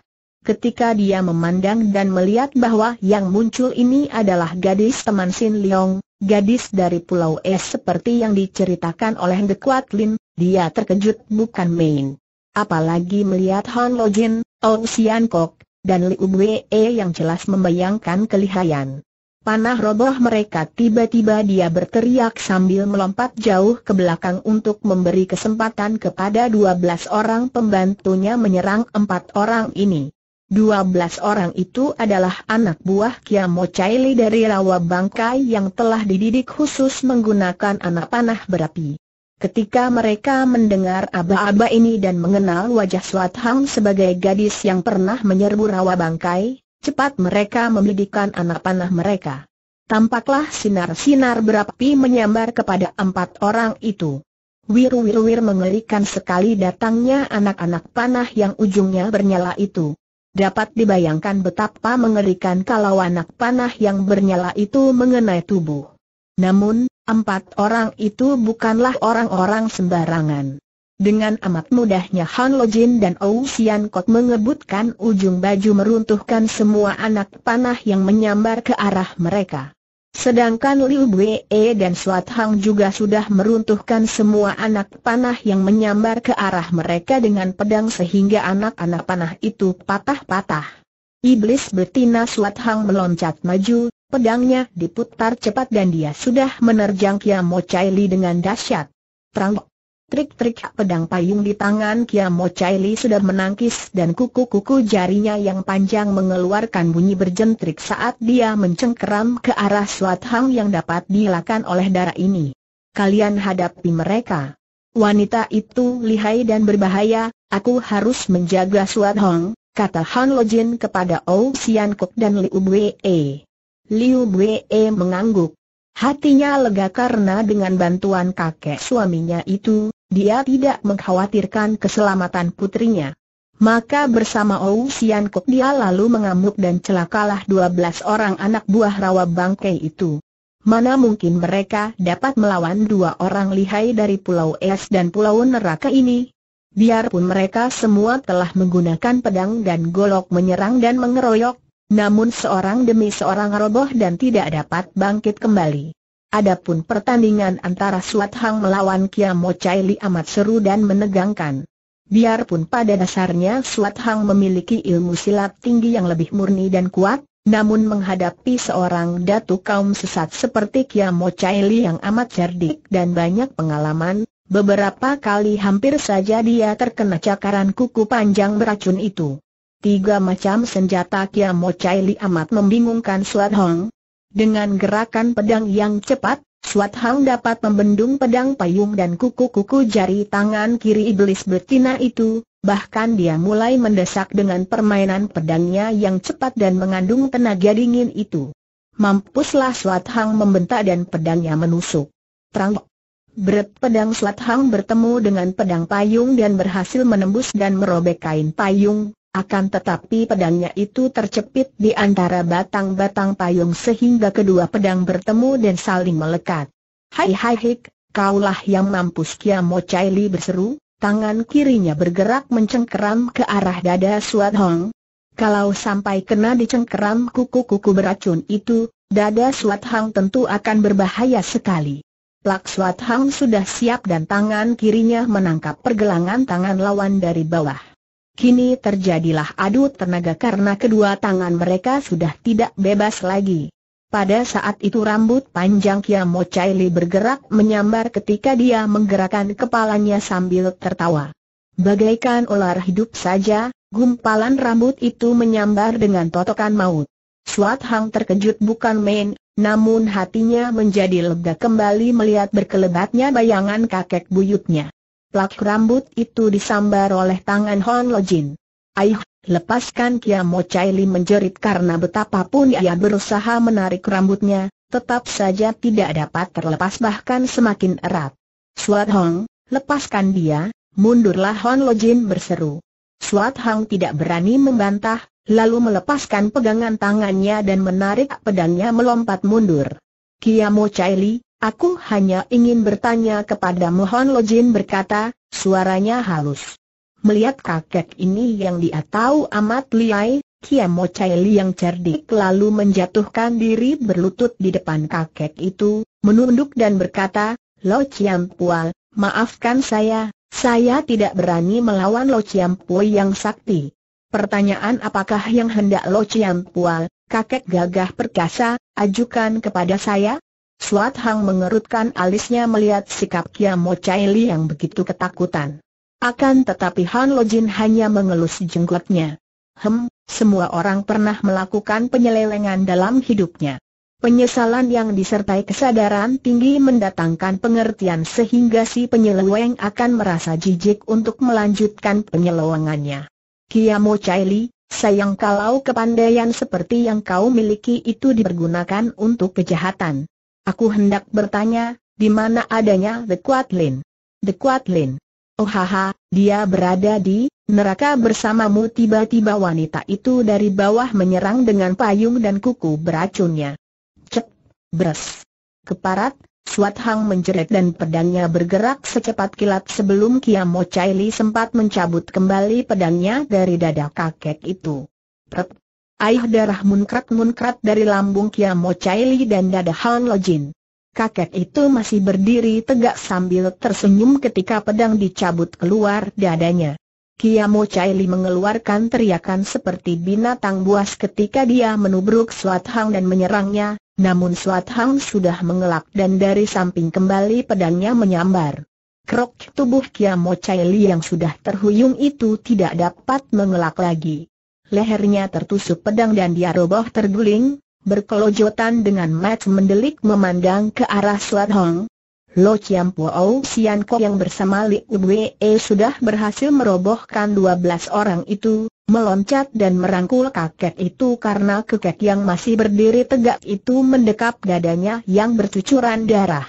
Ketika dia memandang dan melihat bahwa yang muncul ini adalah gadis teman Sin Leong, gadis dari Pulau Es seperti yang diceritakan oleh the Dekuat Lin, dia terkejut bukan main. Apalagi melihat Han Lo Jin, Ong Sian Kok, dan Liu Wei e yang jelas membayangkan kelihayan. Panah roboh mereka tiba-tiba dia berteriak sambil melompat jauh ke belakang untuk memberi kesempatan kepada 12 orang pembantunya menyerang empat orang ini. 12 orang itu adalah anak buah Kiamo Chaili dari Rawa Bangkai yang telah dididik khusus menggunakan anak panah berapi. Ketika mereka mendengar aba-aba ini dan mengenal wajah Swat Hang sebagai gadis yang pernah menyerbu rawa bangkai, cepat mereka membidikan anak panah mereka. Tampaklah sinar-sinar berapi menyambar kepada empat orang itu. wiru wiru wir mengerikan sekali datangnya anak-anak panah yang ujungnya bernyala itu. Dapat dibayangkan betapa mengerikan kalau anak panah yang bernyala itu mengenai tubuh. Namun, Empat orang itu bukanlah orang-orang sembarangan. Dengan amat mudahnya Han Lojin dan Ou Sian Kot mengebutkan ujung baju meruntuhkan semua anak panah yang menyambar ke arah mereka. Sedangkan Liu Bue dan Suat Hang juga sudah meruntuhkan semua anak panah yang menyambar ke arah mereka dengan pedang sehingga anak-anak panah itu patah-patah. Iblis betina Suat Hang meloncat maju, Pedangnya diputar cepat dan dia sudah menerjang Kiamo Chai Li dengan dahsyat. Perang Trik-trik pedang payung di tangan Kiamo Chai Li sudah menangkis dan kuku-kuku jarinya yang panjang mengeluarkan bunyi berjentrik saat dia mencengkeram ke arah Suat Hang yang dapat dilakukan oleh darah ini. Kalian hadapi mereka. Wanita itu lihai dan berbahaya, aku harus menjaga Suat Hang, kata Han Lojin kepada Ou Sian Kok dan Liu Wei. Liu Bwe mengangguk. Hatinya lega karena dengan bantuan kakek suaminya itu, dia tidak mengkhawatirkan keselamatan putrinya. Maka bersama Ou Sian Kuk dia lalu mengamuk dan celakalah 12 orang anak buah rawa bangkai itu. Mana mungkin mereka dapat melawan dua orang lihai dari Pulau Es dan Pulau Neraka ini? Biarpun mereka semua telah menggunakan pedang dan golok menyerang dan mengeroyok, namun seorang demi seorang roboh dan tidak dapat bangkit kembali. Adapun pertandingan antara Suat Hang melawan Kiamo Chai Li amat seru dan menegangkan. Biarpun pada dasarnya Suat Hang memiliki ilmu silat tinggi yang lebih murni dan kuat, namun menghadapi seorang datu kaum sesat seperti Kiamo Chai Li yang amat cerdik dan banyak pengalaman, beberapa kali hampir saja dia terkena cakaran kuku panjang beracun itu. Tiga macam senjata Mo Chai Li amat membingungkan Suat Hong. Dengan gerakan pedang yang cepat, Suat Hong dapat membendung pedang payung dan kuku-kuku jari tangan kiri iblis betina itu, bahkan dia mulai mendesak dengan permainan pedangnya yang cepat dan mengandung tenaga dingin itu. Mampuslah Suat Hang membentak dan pedangnya menusuk. Terang. Berat pedang Suat Hang bertemu dengan pedang payung dan berhasil menembus dan merobek kain payung, akan tetapi pedangnya itu tercepit di antara batang-batang payung sehingga kedua pedang bertemu dan saling melekat. Hai hai hik, kaulah yang mampus Kia Mo Chai Li berseru, tangan kirinya bergerak mencengkeram ke arah dada Suat Hong. Kalau sampai kena dicengkeram kuku-kuku beracun itu, dada Suat Hong tentu akan berbahaya sekali. Plak Suat Hong sudah siap dan tangan kirinya menangkap pergelangan tangan lawan dari bawah. Kini terjadilah adu tenaga karena kedua tangan mereka sudah tidak bebas lagi. Pada saat itu rambut panjang Kiamo Li bergerak menyambar ketika dia menggerakkan kepalanya sambil tertawa. Bagaikan ular hidup saja, gumpalan rambut itu menyambar dengan totokan maut. Suat Hang terkejut bukan main, namun hatinya menjadi lega kembali melihat berkelebatnya bayangan kakek buyutnya. Plak rambut itu disambar oleh tangan Hon Lojin. Aih, lepaskan Kia Mo Chai Li menjerit karena betapapun ia berusaha menarik rambutnya, tetap saja tidak dapat terlepas bahkan semakin erat. Suat Hong, lepaskan dia, mundurlah Hon Lojin berseru. Suat Hong tidak berani membantah, lalu melepaskan pegangan tangannya dan menarik pedangnya melompat mundur. Kia Mo Chai Li, Aku hanya ingin bertanya kepada Mohon Lojin berkata, suaranya halus. Melihat kakek ini yang dia tahu amat liai, Kiamo Chai yang cerdik lalu menjatuhkan diri berlutut di depan kakek itu, menunduk dan berkata, Lo Chiam Pual, maafkan saya, saya tidak berani melawan Lo Chiam Pual yang sakti. Pertanyaan apakah yang hendak Lo Chiam Pual, kakek gagah perkasa, ajukan kepada saya? Suat Hang mengerutkan alisnya melihat sikap Mo Chai Li yang begitu ketakutan. Akan tetapi Han Lojin hanya mengelus jenggotnya. Hem, semua orang pernah melakukan penyelewengan dalam hidupnya. Penyesalan yang disertai kesadaran tinggi mendatangkan pengertian sehingga si penyeleweng akan merasa jijik untuk melanjutkan penyelewengannya. Chai Li, sayang kalau kepandaian seperti yang kau miliki itu dipergunakan untuk kejahatan. Aku hendak bertanya, di mana adanya The Quatlin? The Quatlin? Lin. Oh haha, dia berada di neraka bersamamu tiba-tiba wanita itu dari bawah menyerang dengan payung dan kuku beracunnya. Cep, bres. Keparat, Swat Hang menjerit dan pedangnya bergerak secepat kilat sebelum Kiamo Li sempat mencabut kembali pedangnya dari dada kakek itu. Prep, Aih darah munkrat-munkrat dari lambung Kiamo Li dan dada Han Jin. Kakek itu masih berdiri tegak sambil tersenyum ketika pedang dicabut keluar dadanya. Kiamo Li mengeluarkan teriakan seperti binatang buas ketika dia menubruk Suat Hang dan menyerangnya, namun Suat Hang sudah mengelak dan dari samping kembali pedangnya menyambar. Krok tubuh Kiamo Li yang sudah terhuyung itu tidak dapat mengelak lagi lehernya tertusuk pedang dan dia roboh terguling, berkelojotan dengan mat mendelik memandang ke arah Suat Hong. Lo Chiam Puo Sian Ko yang bersama Li Uwe sudah berhasil merobohkan 12 orang itu, meloncat dan merangkul kakek itu karena kakek yang masih berdiri tegak itu mendekap dadanya yang bercucuran darah.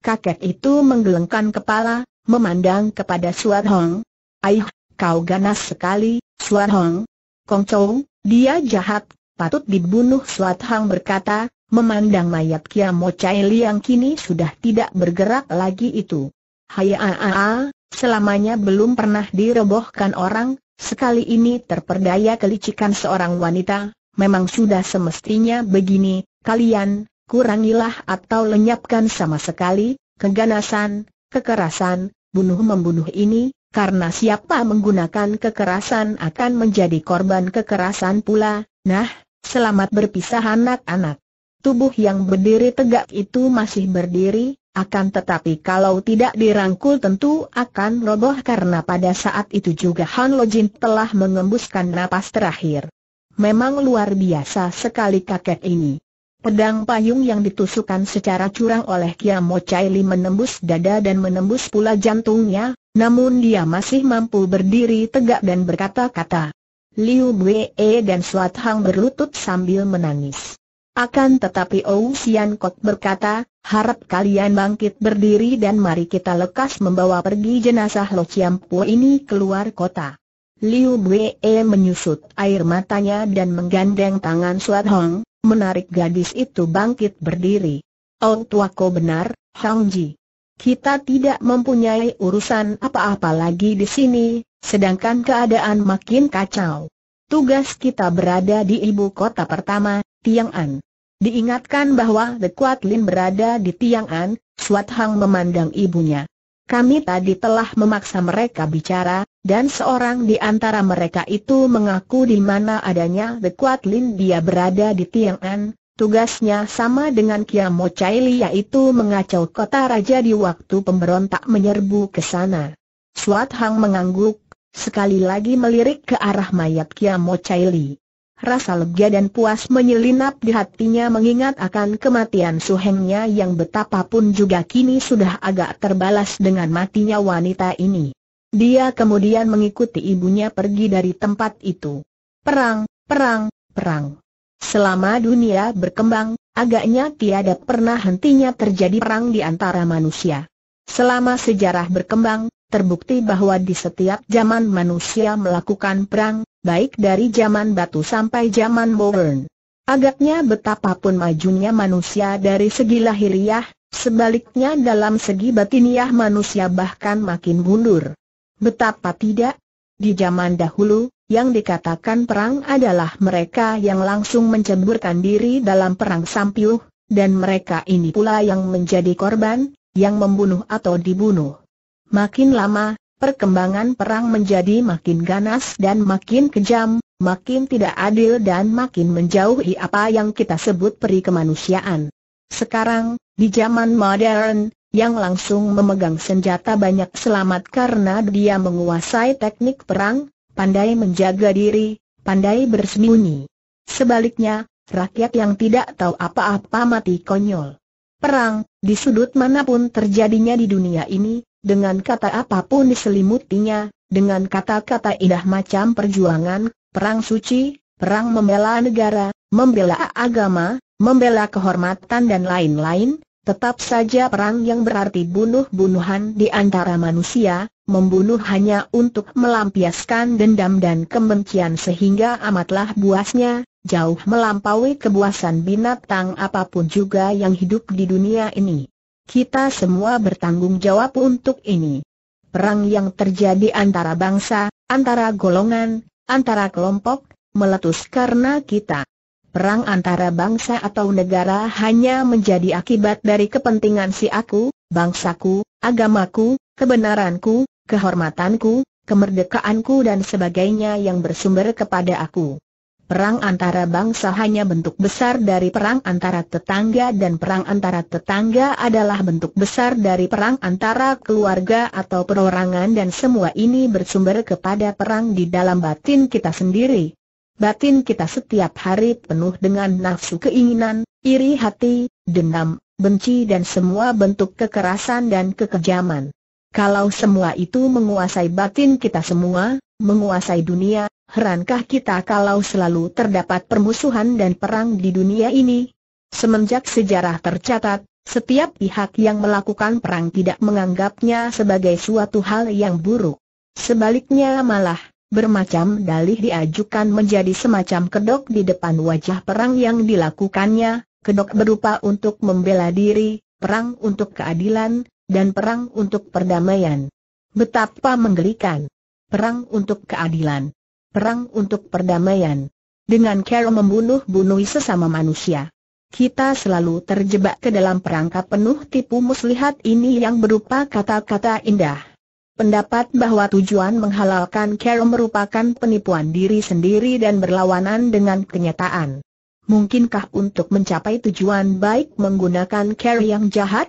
Kakek itu menggelengkan kepala, memandang kepada Suat Hong. Aih, kau ganas sekali, Suat Hong, Kong Chou, dia jahat, patut dibunuh Suat Hang berkata, memandang mayat Kia Mo Chai Liang kini sudah tidak bergerak lagi itu. aaa, selamanya belum pernah dirobohkan orang, sekali ini terperdaya kelicikan seorang wanita, memang sudah semestinya begini, kalian, kurangilah atau lenyapkan sama sekali, keganasan, kekerasan, bunuh-membunuh ini, karena siapa menggunakan kekerasan akan menjadi korban kekerasan pula, nah, selamat berpisah anak-anak. Tubuh yang berdiri tegak itu masih berdiri, akan tetapi kalau tidak dirangkul tentu akan roboh karena pada saat itu juga Han Lojin telah mengembuskan napas terakhir. Memang luar biasa sekali kakek ini. Pedang payung yang ditusukkan secara curang oleh Kiamo Li menembus dada dan menembus pula jantungnya, namun dia masih mampu berdiri tegak dan berkata-kata. Liu Bwe e dan Suat Hang berlutut sambil menangis. Akan tetapi Ou Sian Kot berkata, harap kalian bangkit berdiri dan mari kita lekas membawa pergi jenazah Lo Chiam Po ini keluar kota. Liu Bwe e menyusut air matanya dan menggandeng tangan Suat Hong, menarik gadis itu bangkit berdiri. Oh tuaku benar, Hang Ji. Kita tidak mempunyai urusan apa-apa lagi di sini, sedangkan keadaan makin kacau. Tugas kita berada di ibu kota pertama, Tiang'an. Diingatkan bahwa The Kuat Lin berada di Tiang'an, Suat Hang memandang ibunya. Kami tadi telah memaksa mereka bicara, dan seorang di antara mereka itu mengaku di mana adanya The Kuat Lin dia berada di Tiang'an. Tugasnya sama dengan Kiamo Li yaitu mengacau kota raja di waktu pemberontak menyerbu ke sana. Suat Hang mengangguk, sekali lagi melirik ke arah mayat Kiamo Li. Rasa lega dan puas menyelinap di hatinya mengingat akan kematian suhengnya yang betapapun juga kini sudah agak terbalas dengan matinya wanita ini. Dia kemudian mengikuti ibunya pergi dari tempat itu. Perang, perang, perang. Selama dunia berkembang, agaknya tiada pernah hentinya terjadi perang di antara manusia. Selama sejarah berkembang, terbukti bahwa di setiap zaman manusia melakukan perang, baik dari zaman batu sampai zaman modern. Agaknya betapapun majunya manusia dari segi lahiriah, sebaliknya dalam segi batiniah manusia bahkan makin mundur. Betapa tidak? Di zaman dahulu, yang dikatakan perang adalah mereka yang langsung menceburkan diri dalam perang sampiuh, dan mereka ini pula yang menjadi korban, yang membunuh atau dibunuh. Makin lama, Perkembangan perang menjadi makin ganas dan makin kejam, makin tidak adil dan makin menjauhi apa yang kita sebut peri kemanusiaan. Sekarang, di zaman modern, yang langsung memegang senjata banyak selamat karena dia menguasai teknik perang, pandai menjaga diri, pandai bersembunyi. Sebaliknya, rakyat yang tidak tahu apa-apa mati konyol. Perang, di sudut manapun terjadinya di dunia ini, dengan kata apapun diselimutinya, dengan kata-kata indah macam perjuangan, perang suci, perang membela negara, membela agama, membela kehormatan dan lain-lain, tetap saja perang yang berarti bunuh-bunuhan di antara manusia, membunuh hanya untuk melampiaskan dendam dan kebencian sehingga amatlah buasnya, jauh melampaui kebuasan binatang apapun juga yang hidup di dunia ini kita semua bertanggung jawab untuk ini. Perang yang terjadi antara bangsa, antara golongan, antara kelompok, meletus karena kita. Perang antara bangsa atau negara hanya menjadi akibat dari kepentingan si aku, bangsaku, agamaku, kebenaranku, kehormatanku, kemerdekaanku dan sebagainya yang bersumber kepada aku. Perang antara bangsa hanya bentuk besar dari perang antara tetangga dan perang antara tetangga adalah bentuk besar dari perang antara keluarga atau perorangan dan semua ini bersumber kepada perang di dalam batin kita sendiri. Batin kita setiap hari penuh dengan nafsu keinginan, iri hati, dendam, benci dan semua bentuk kekerasan dan kekejaman. Kalau semua itu menguasai batin kita semua, menguasai dunia, herankah kita kalau selalu terdapat permusuhan dan perang di dunia ini? Semenjak sejarah tercatat, setiap pihak yang melakukan perang tidak menganggapnya sebagai suatu hal yang buruk. Sebaliknya malah, bermacam dalih diajukan menjadi semacam kedok di depan wajah perang yang dilakukannya, kedok berupa untuk membela diri, perang untuk keadilan, dan perang untuk perdamaian. Betapa menggelikan perang untuk keadilan, perang untuk perdamaian. Dengan cara membunuh-bunuh sesama manusia. Kita selalu terjebak ke dalam perangkap penuh tipu muslihat ini yang berupa kata-kata indah. Pendapat bahwa tujuan menghalalkan care merupakan penipuan diri sendiri dan berlawanan dengan kenyataan. Mungkinkah untuk mencapai tujuan baik menggunakan care yang jahat?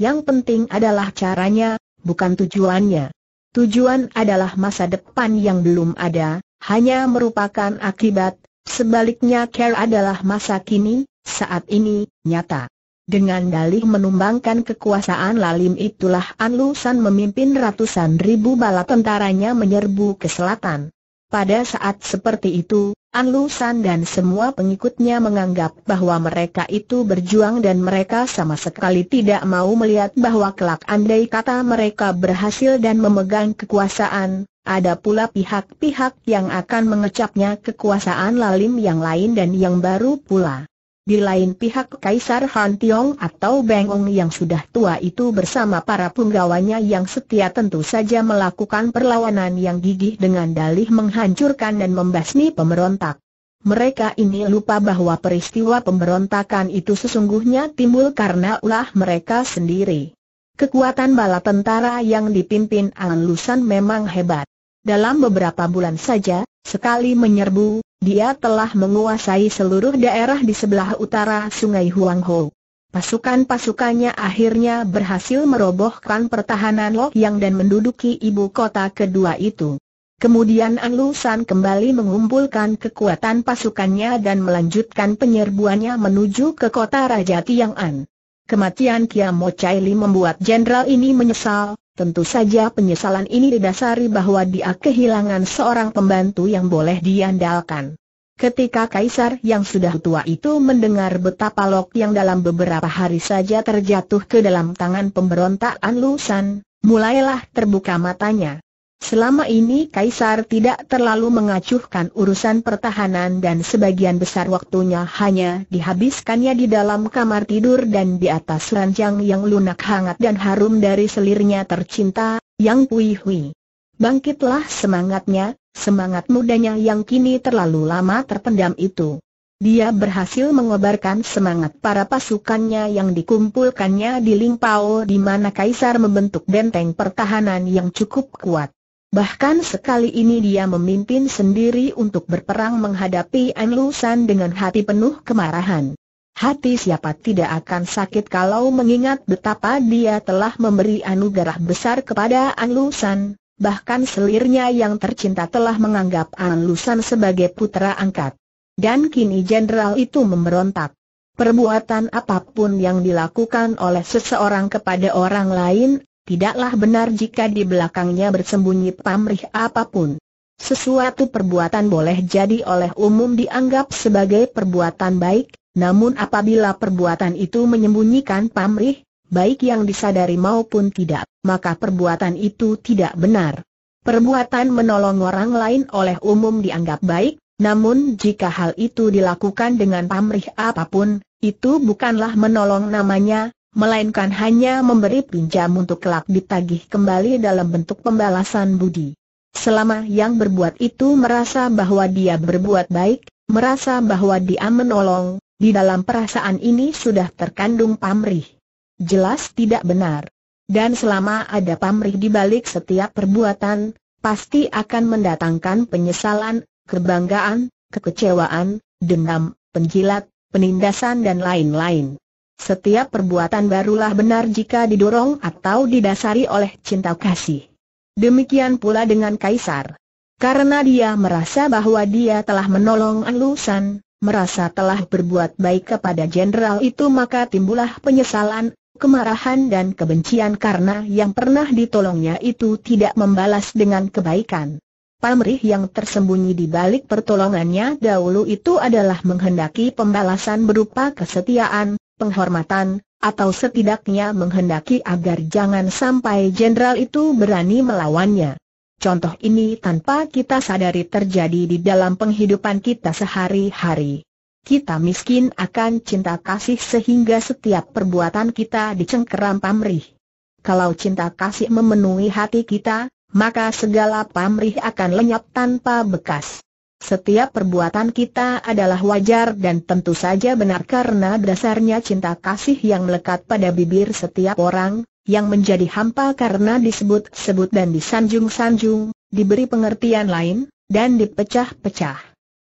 Yang penting adalah caranya, bukan tujuannya. Tujuan adalah masa depan yang belum ada, hanya merupakan akibat, sebaliknya care adalah masa kini, saat ini, nyata. Dengan dalih menumbangkan kekuasaan Lalim itulah Lu San memimpin ratusan ribu bala tentaranya menyerbu ke selatan. Pada saat seperti itu, An Lusan dan semua pengikutnya menganggap bahwa mereka itu berjuang dan mereka sama sekali tidak mau melihat bahwa kelak andai kata mereka berhasil dan memegang kekuasaan, ada pula pihak-pihak yang akan mengecapnya kekuasaan lalim yang lain dan yang baru pula. Di lain pihak Kaisar Han Tiong atau Bengong yang sudah tua itu bersama para punggawanya yang setia tentu saja melakukan perlawanan yang gigih dengan dalih menghancurkan dan membasmi pemberontak. Mereka ini lupa bahwa peristiwa pemberontakan itu sesungguhnya timbul karena ulah mereka sendiri. Kekuatan bala tentara yang dipimpin Ang Lusan memang hebat. Dalam beberapa bulan saja, sekali menyerbu, dia telah menguasai seluruh daerah di sebelah utara sungai Huangho. Pasukan-pasukannya akhirnya berhasil merobohkan pertahanan Lok Yang dan menduduki ibu kota kedua itu. Kemudian An Lusan kembali mengumpulkan kekuatan pasukannya dan melanjutkan penyerbuannya menuju ke kota Raja Tiang'an. Kematian Kiamo Chaili membuat jenderal ini menyesal, tentu saja penyesalan ini didasari bahwa dia kehilangan seorang pembantu yang boleh diandalkan. Ketika kaisar yang sudah tua itu mendengar betapa Lok yang dalam beberapa hari saja terjatuh ke dalam tangan pemberontakan Lusan, mulailah terbuka matanya. Selama ini Kaisar tidak terlalu mengacuhkan urusan pertahanan dan sebagian besar waktunya hanya dihabiskannya di dalam kamar tidur dan di atas ranjang yang lunak hangat dan harum dari selirnya tercinta, Yang Pui Hui. Bangkitlah semangatnya, semangat mudanya yang kini terlalu lama terpendam itu. Dia berhasil mengobarkan semangat para pasukannya yang dikumpulkannya di Lingpao di mana Kaisar membentuk benteng pertahanan yang cukup kuat. Bahkan sekali ini dia memimpin sendiri untuk berperang menghadapi Anlusan dengan hati penuh kemarahan. Hati siapa tidak akan sakit kalau mengingat betapa dia telah memberi anugerah besar kepada Anlusan, bahkan selirnya yang tercinta telah menganggap Anlusan sebagai putra angkat. Dan kini jenderal itu memberontak. Perbuatan apapun yang dilakukan oleh seseorang kepada orang lain Tidaklah benar jika di belakangnya bersembunyi pamrih apapun. Sesuatu perbuatan boleh jadi oleh umum dianggap sebagai perbuatan baik, namun apabila perbuatan itu menyembunyikan pamrih, baik yang disadari maupun tidak, maka perbuatan itu tidak benar. Perbuatan menolong orang lain oleh umum dianggap baik, namun jika hal itu dilakukan dengan pamrih apapun, itu bukanlah menolong namanya, melainkan hanya memberi pinjam untuk kelak ditagih kembali dalam bentuk pembalasan budi. Selama yang berbuat itu merasa bahwa dia berbuat baik, merasa bahwa dia menolong, di dalam perasaan ini sudah terkandung pamrih. Jelas tidak benar. Dan selama ada pamrih di balik setiap perbuatan, pasti akan mendatangkan penyesalan, kebanggaan, kekecewaan, dendam, penjilat, penindasan dan lain-lain. Setiap perbuatan barulah benar jika didorong atau didasari oleh cinta kasih. Demikian pula dengan Kaisar. Karena dia merasa bahwa dia telah menolong Alusan, merasa telah berbuat baik kepada jenderal itu maka timbullah penyesalan, kemarahan dan kebencian karena yang pernah ditolongnya itu tidak membalas dengan kebaikan. Pamrih yang tersembunyi di balik pertolongannya dahulu itu adalah menghendaki pembalasan berupa kesetiaan, penghormatan, atau setidaknya menghendaki agar jangan sampai jenderal itu berani melawannya. Contoh ini tanpa kita sadari terjadi di dalam penghidupan kita sehari-hari. Kita miskin akan cinta kasih sehingga setiap perbuatan kita dicengkeram pamrih. Kalau cinta kasih memenuhi hati kita, maka segala pamrih akan lenyap tanpa bekas. Setiap perbuatan kita adalah wajar dan tentu saja benar karena dasarnya cinta kasih yang melekat pada bibir setiap orang, yang menjadi hampa karena disebut-sebut dan disanjung-sanjung, diberi pengertian lain, dan dipecah-pecah.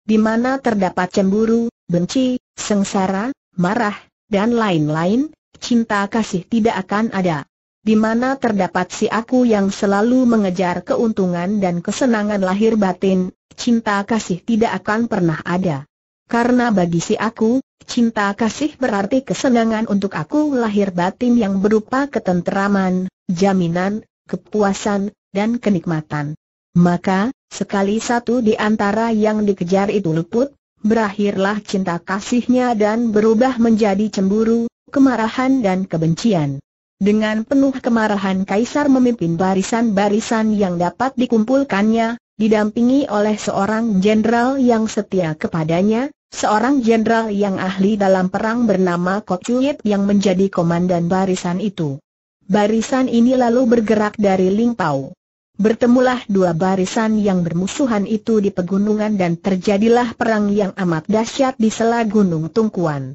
Di mana terdapat cemburu, benci, sengsara, marah, dan lain-lain, cinta kasih tidak akan ada di mana terdapat si aku yang selalu mengejar keuntungan dan kesenangan lahir batin, cinta kasih tidak akan pernah ada. Karena bagi si aku, cinta kasih berarti kesenangan untuk aku lahir batin yang berupa ketenteraman, jaminan, kepuasan, dan kenikmatan. Maka, sekali satu di antara yang dikejar itu luput, berakhirlah cinta kasihnya dan berubah menjadi cemburu, kemarahan dan kebencian. Dengan penuh kemarahan Kaisar memimpin barisan-barisan yang dapat dikumpulkannya, didampingi oleh seorang jenderal yang setia kepadanya, seorang jenderal yang ahli dalam perang bernama Kocuyit yang menjadi komandan barisan itu. Barisan ini lalu bergerak dari Lingpau. Bertemulah dua barisan yang bermusuhan itu di pegunungan dan terjadilah perang yang amat dahsyat di sela Gunung Tungkuan.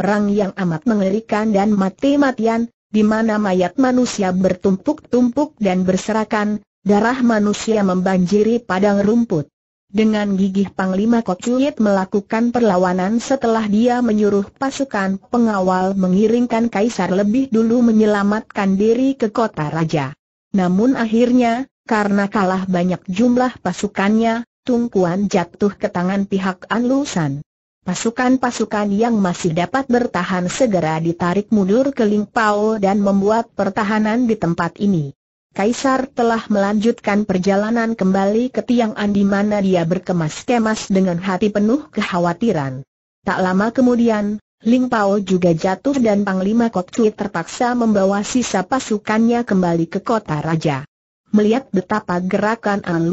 Perang yang amat mengerikan dan mati-matian, di mana mayat manusia bertumpuk-tumpuk dan berserakan, darah manusia membanjiri padang rumput. Dengan gigih Panglima Kokcuyit melakukan perlawanan setelah dia menyuruh pasukan pengawal mengiringkan Kaisar lebih dulu menyelamatkan diri ke kota raja. Namun akhirnya, karena kalah banyak jumlah pasukannya, Tungkuan jatuh ke tangan pihak Anlusan. Pasukan-pasukan yang masih dapat bertahan segera ditarik mundur ke Lingpao dan membuat pertahanan di tempat ini. Kaisar telah melanjutkan perjalanan kembali ke Tiang'an di mana dia berkemas-kemas dengan hati penuh kekhawatiran. Tak lama kemudian, Lingpao juga jatuh dan Panglima Kok terpaksa membawa sisa pasukannya kembali ke kota raja. Melihat betapa gerakan An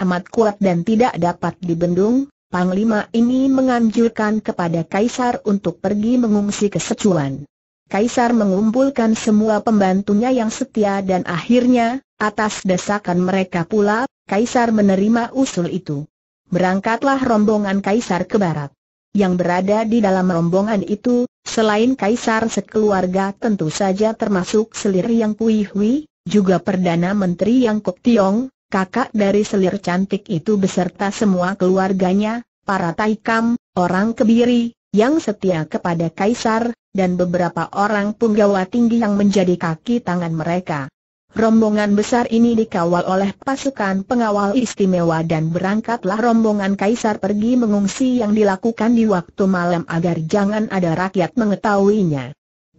amat kuat dan tidak dapat dibendung, Panglima ini menganjurkan kepada Kaisar untuk pergi mengungsi ke Secuan. Kaisar mengumpulkan semua pembantunya yang setia dan akhirnya, atas desakan mereka pula, Kaisar menerima usul itu. Berangkatlah rombongan Kaisar ke barat. Yang berada di dalam rombongan itu, selain Kaisar sekeluarga tentu saja termasuk selir yang Kui Hui, juga Perdana Menteri yang Kok Tiong, kakak dari selir cantik itu beserta semua keluarganya, para taikam, orang kebiri, yang setia kepada kaisar, dan beberapa orang punggawa tinggi yang menjadi kaki tangan mereka. Rombongan besar ini dikawal oleh pasukan pengawal istimewa dan berangkatlah rombongan kaisar pergi mengungsi yang dilakukan di waktu malam agar jangan ada rakyat mengetahuinya.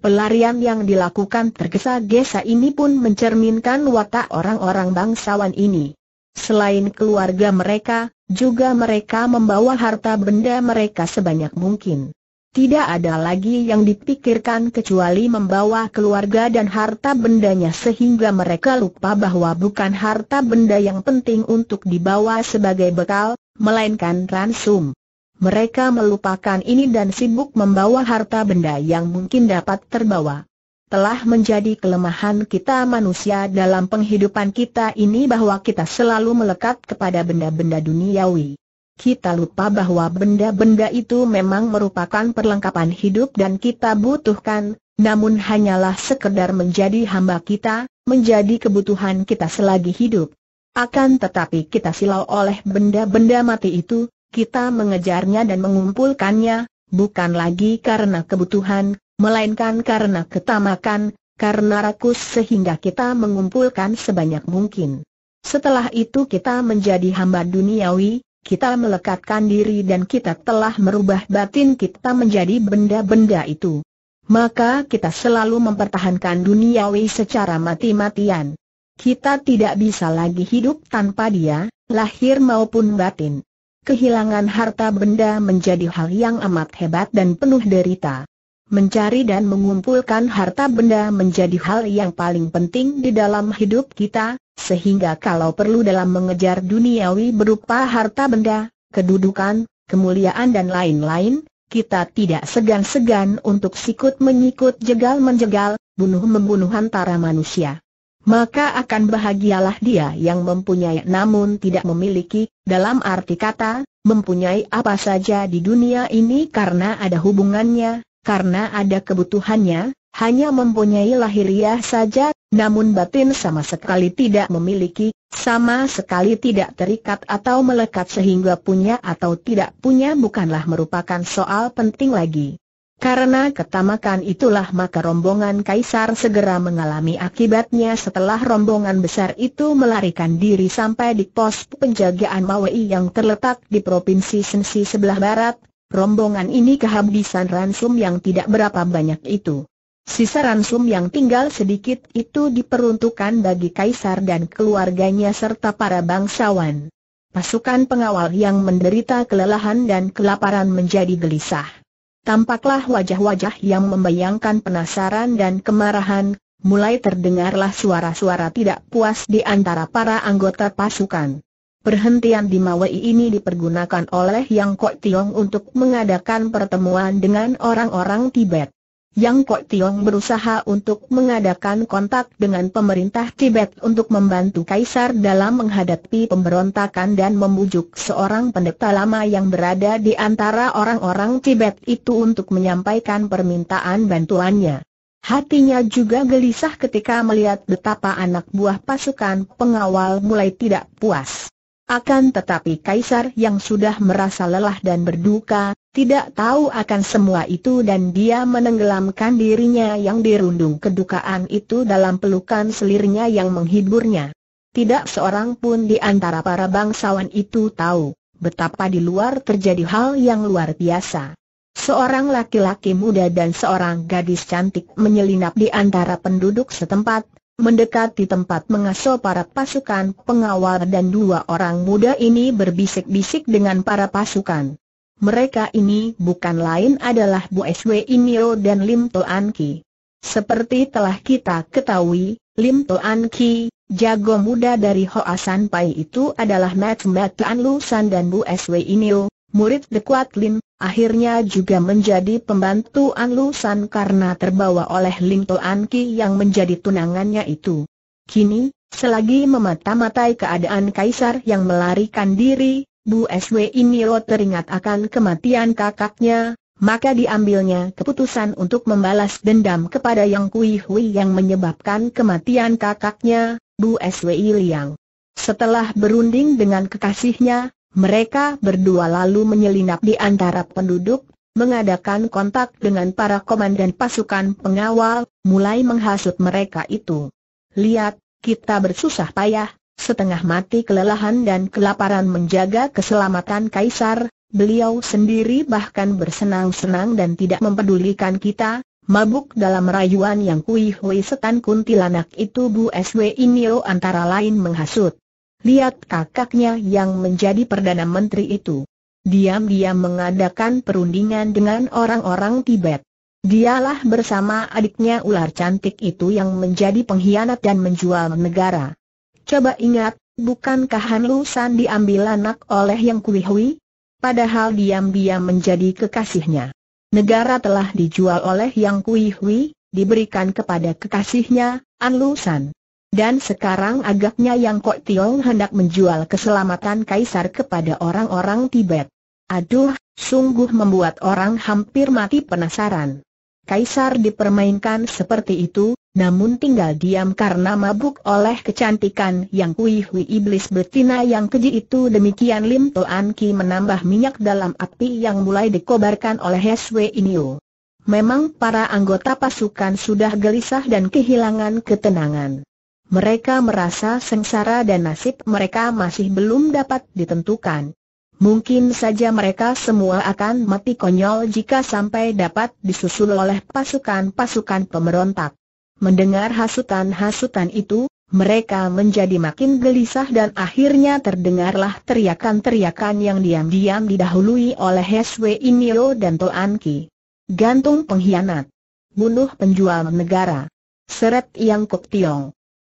Pelarian yang dilakukan tergesa-gesa ini pun mencerminkan watak orang-orang bangsawan ini. Selain keluarga mereka, juga mereka membawa harta benda mereka sebanyak mungkin. Tidak ada lagi yang dipikirkan kecuali membawa keluarga dan harta bendanya sehingga mereka lupa bahwa bukan harta benda yang penting untuk dibawa sebagai bekal, melainkan ransum mereka melupakan ini dan sibuk membawa harta benda yang mungkin dapat terbawa. Telah menjadi kelemahan kita manusia dalam penghidupan kita ini bahwa kita selalu melekat kepada benda-benda duniawi. Kita lupa bahwa benda-benda itu memang merupakan perlengkapan hidup dan kita butuhkan, namun hanyalah sekedar menjadi hamba kita, menjadi kebutuhan kita selagi hidup. Akan tetapi kita silau oleh benda-benda mati itu, kita mengejarnya dan mengumpulkannya, bukan lagi karena kebutuhan, melainkan karena ketamakan, karena rakus sehingga kita mengumpulkan sebanyak mungkin. Setelah itu kita menjadi hamba duniawi, kita melekatkan diri dan kita telah merubah batin kita menjadi benda-benda itu. Maka kita selalu mempertahankan duniawi secara mati-matian. Kita tidak bisa lagi hidup tanpa dia, lahir maupun batin kehilangan harta benda menjadi hal yang amat hebat dan penuh derita. Mencari dan mengumpulkan harta benda menjadi hal yang paling penting di dalam hidup kita, sehingga kalau perlu dalam mengejar duniawi berupa harta benda, kedudukan, kemuliaan dan lain-lain, kita tidak segan-segan untuk sikut menyikut jegal menjegal, bunuh membunuh antara manusia maka akan bahagialah dia yang mempunyai namun tidak memiliki, dalam arti kata, mempunyai apa saja di dunia ini karena ada hubungannya, karena ada kebutuhannya, hanya mempunyai lahiriah saja, namun batin sama sekali tidak memiliki, sama sekali tidak terikat atau melekat sehingga punya atau tidak punya bukanlah merupakan soal penting lagi. Karena ketamakan itulah maka rombongan kaisar segera mengalami akibatnya setelah rombongan besar itu melarikan diri sampai di pos penjagaan Mawei yang terletak di Provinsi Sensi sebelah barat, rombongan ini kehabisan ransum yang tidak berapa banyak itu. Sisa ransum yang tinggal sedikit itu diperuntukkan bagi kaisar dan keluarganya serta para bangsawan. Pasukan pengawal yang menderita kelelahan dan kelaparan menjadi gelisah. Tampaklah wajah-wajah yang membayangkan penasaran dan kemarahan, mulai terdengarlah suara-suara tidak puas di antara para anggota pasukan. Perhentian di Mawai ini dipergunakan oleh Yang Kok Tiong untuk mengadakan pertemuan dengan orang-orang Tibet. Yang Kok Tiong berusaha untuk mengadakan kontak dengan pemerintah Tibet untuk membantu Kaisar dalam menghadapi pemberontakan dan membujuk seorang pendeta lama yang berada di antara orang-orang Tibet itu untuk menyampaikan permintaan bantuannya. Hatinya juga gelisah ketika melihat betapa anak buah pasukan pengawal mulai tidak puas. Akan tetapi Kaisar yang sudah merasa lelah dan berduka, tidak tahu akan semua itu dan dia menenggelamkan dirinya yang dirundung kedukaan itu dalam pelukan selirnya yang menghiburnya. Tidak seorang pun di antara para bangsawan itu tahu betapa di luar terjadi hal yang luar biasa. Seorang laki-laki muda dan seorang gadis cantik menyelinap di antara penduduk setempat, Mendekati tempat mengasuh para pasukan pengawal dan dua orang muda ini berbisik-bisik dengan para pasukan. Mereka ini bukan lain adalah Bu SW Inio dan Lim Toan Ki. Seperti telah kita ketahui, Lim Toan Ki, jago muda dari Hoa San Pai itu adalah Mat Mat Tan San dan Bu SW Inio, murid The Kuat akhirnya juga menjadi pembantu An San karena terbawa oleh To Anki Ki yang menjadi tunangannya itu. Kini, selagi memata-matai keadaan Kaisar yang melarikan diri, Bu SW Iniro teringat akan kematian kakaknya, maka diambilnya keputusan untuk membalas dendam kepada Yang Kui Hui yang menyebabkan kematian kakaknya, Bu SW Liang. Setelah berunding dengan kekasihnya, mereka berdua lalu menyelinap di antara penduduk, mengadakan kontak dengan para komandan pasukan pengawal, mulai menghasut mereka itu. Lihat, kita bersusah payah, setengah mati kelelahan dan kelaparan menjaga keselamatan kaisar, beliau sendiri bahkan bersenang-senang dan tidak mempedulikan kita, mabuk dalam rayuan yang kuih hui setan kuntilanak itu Bu SW Inio antara lain menghasut. Lihat kakaknya yang menjadi Perdana Menteri itu. Diam-diam mengadakan perundingan dengan orang-orang Tibet. Dialah bersama adiknya ular cantik itu yang menjadi pengkhianat dan menjual negara. Coba ingat, bukankah Han Lusan diambil anak oleh Yang Kuihui? Padahal diam-diam menjadi kekasihnya. Negara telah dijual oleh Yang Kuihui, diberikan kepada kekasihnya, An dan sekarang agaknya yang Kok Tiong hendak menjual keselamatan Kaisar kepada orang-orang Tibet. Aduh, sungguh membuat orang hampir mati penasaran. Kaisar dipermainkan seperti itu, namun tinggal diam karena mabuk oleh kecantikan yang kuih hui iblis betina yang keji itu demikian Lim Toan Ki menambah minyak dalam api yang mulai dikobarkan oleh Heswe Inyo. Memang para anggota pasukan sudah gelisah dan kehilangan ketenangan mereka merasa sengsara dan nasib mereka masih belum dapat ditentukan. Mungkin saja mereka semua akan mati konyol jika sampai dapat disusul oleh pasukan-pasukan pemberontak. Mendengar hasutan-hasutan itu, mereka menjadi makin gelisah dan akhirnya terdengarlah teriakan-teriakan yang diam-diam didahului oleh Heswe Inio dan Toan Ki. Gantung pengkhianat. Bunuh penjual negara. Seret Yang Kok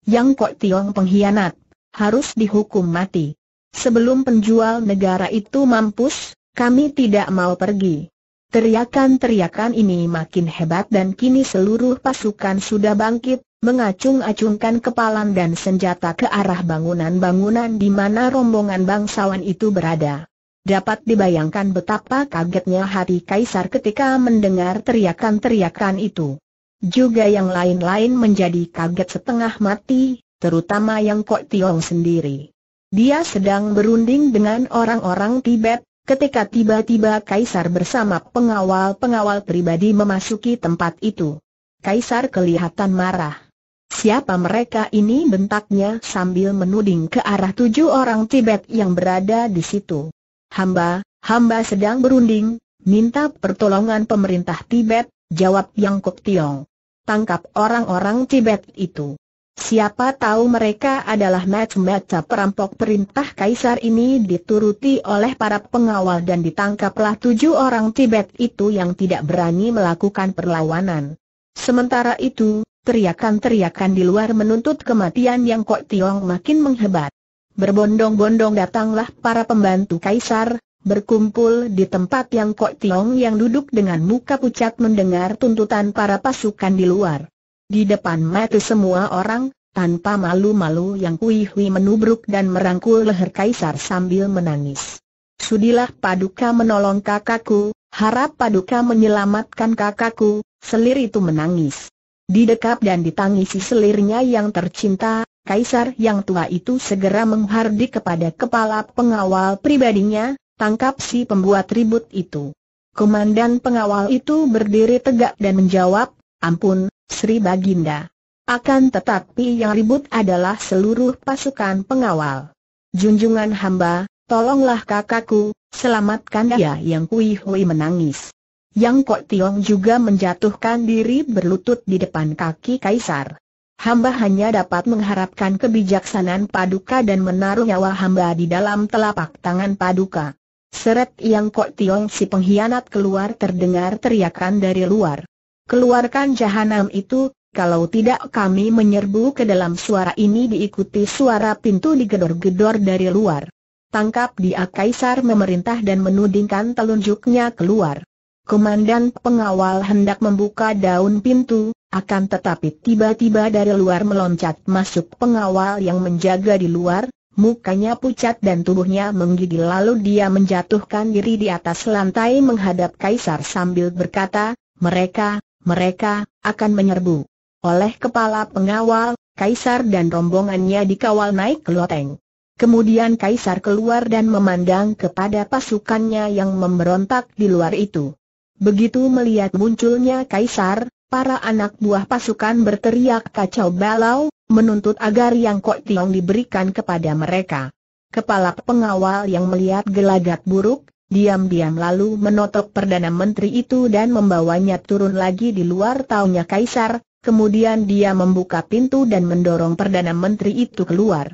yang Kok Tiong pengkhianat, harus dihukum mati. Sebelum penjual negara itu mampus, kami tidak mau pergi. Teriakan-teriakan ini makin hebat dan kini seluruh pasukan sudah bangkit, mengacung-acungkan kepalan dan senjata ke arah bangunan-bangunan di mana rombongan bangsawan itu berada. Dapat dibayangkan betapa kagetnya hati kaisar ketika mendengar teriakan-teriakan itu. Juga yang lain-lain menjadi kaget setengah mati, terutama yang Kok Tiong sendiri. Dia sedang berunding dengan orang-orang Tibet, ketika tiba-tiba Kaisar bersama pengawal-pengawal pribadi memasuki tempat itu. Kaisar kelihatan marah. Siapa mereka ini bentaknya sambil menuding ke arah tujuh orang Tibet yang berada di situ. Hamba, hamba sedang berunding, minta pertolongan pemerintah Tibet, Jawab Yang Kok Tiong. Tangkap orang-orang Tibet itu. Siapa tahu mereka adalah macam-macam perampok perintah kaisar ini dituruti oleh para pengawal dan ditangkaplah tujuh orang Tibet itu yang tidak berani melakukan perlawanan. Sementara itu, teriakan-teriakan di luar menuntut kematian yang Kok Tiong makin menghebat. Berbondong-bondong datanglah para pembantu kaisar, berkumpul di tempat yang Kok Tiong yang duduk dengan muka pucat mendengar tuntutan para pasukan di luar. Di depan mata semua orang, tanpa malu-malu yang Hui Hui menubruk dan merangkul leher kaisar sambil menangis. Sudilah paduka menolong kakakku, harap paduka menyelamatkan kakakku, selir itu menangis. Didekap dan ditangisi selirnya yang tercinta, kaisar yang tua itu segera menghardik kepada kepala pengawal pribadinya, tangkap si pembuat ribut itu. Komandan pengawal itu berdiri tegak dan menjawab, ampun, Sri Baginda. Akan tetapi yang ribut adalah seluruh pasukan pengawal. Junjungan hamba, tolonglah kakakku, selamatkan dia yang Kui Hui menangis. Yang Kok Tiong juga menjatuhkan diri berlutut di depan kaki Kaisar. Hamba hanya dapat mengharapkan kebijaksanaan Paduka dan menaruh nyawa hamba di dalam telapak tangan Paduka. Seret yang Kok Tiong si pengkhianat keluar terdengar teriakan dari luar. Keluarkan jahanam itu, kalau tidak kami menyerbu ke dalam suara ini diikuti suara pintu digedor-gedor dari luar. Tangkap dia Kaisar memerintah dan menudingkan telunjuknya keluar. Komandan pengawal hendak membuka daun pintu, akan tetapi tiba-tiba dari luar meloncat masuk pengawal yang menjaga di luar, Mukanya pucat dan tubuhnya menggigil lalu dia menjatuhkan diri di atas lantai menghadap Kaisar sambil berkata, mereka, mereka, akan menyerbu. Oleh kepala pengawal, Kaisar dan rombongannya dikawal naik ke loteng. Kemudian Kaisar keluar dan memandang kepada pasukannya yang memberontak di luar itu. Begitu melihat munculnya Kaisar, para anak buah pasukan berteriak kacau balau, menuntut agar Yang Kok Tiong diberikan kepada mereka. Kepala pengawal yang melihat gelagat buruk, diam-diam lalu menotok Perdana Menteri itu dan membawanya turun lagi di luar taunya Kaisar, kemudian dia membuka pintu dan mendorong Perdana Menteri itu keluar.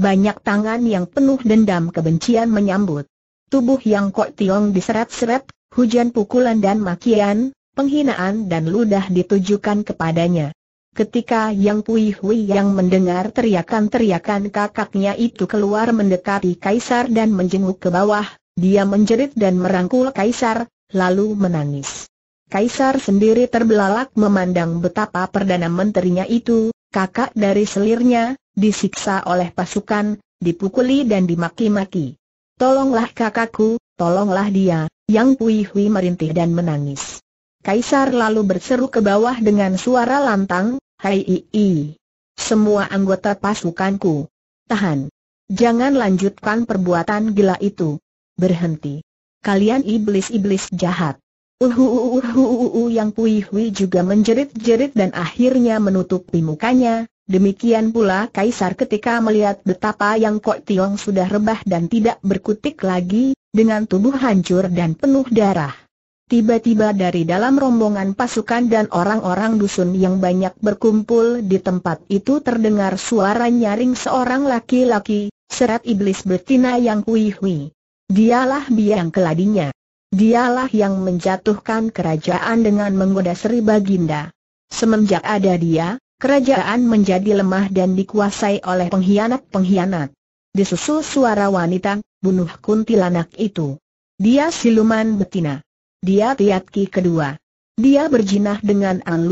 Banyak tangan yang penuh dendam kebencian menyambut. Tubuh Yang Kok Tiong diseret-seret, hujan pukulan dan makian, penghinaan dan ludah ditujukan kepadanya. Ketika Yang Pui Hui yang mendengar teriakan-teriakan kakaknya itu keluar mendekati Kaisar dan menjenguk ke bawah, dia menjerit dan merangkul Kaisar, lalu menangis. Kaisar sendiri terbelalak memandang betapa Perdana Menterinya itu, kakak dari selirnya, disiksa oleh pasukan, dipukuli dan dimaki-maki. Tolonglah kakakku, tolonglah dia, Yang Pui Hui merintih dan menangis. Kaisar lalu berseru ke bawah dengan suara lantang, Hai Ii. Semua anggota pasukanku. Tahan. Jangan lanjutkan perbuatan gila itu. Berhenti. Kalian iblis-iblis jahat. Uhuuhuhu yang Pui juga menjerit-jerit dan akhirnya menutupi mukanya, Demikian pula Kaisar ketika melihat betapa Yang Kok Tiong sudah rebah dan tidak berkutik lagi, dengan tubuh hancur dan penuh darah. Tiba-tiba dari dalam rombongan pasukan dan orang-orang dusun yang banyak berkumpul di tempat itu terdengar suara nyaring seorang laki-laki, Serat iblis betina yang hui-hui. Dialah biang keladinya. Dialah yang menjatuhkan kerajaan dengan menggoda Sri Baginda. Semenjak ada dia, kerajaan menjadi lemah dan dikuasai oleh pengkhianat-pengkhianat. Disusul suara wanita, bunuh kuntilanak itu. Dia siluman betina. Dia Tiat kedua. Dia berjinah dengan An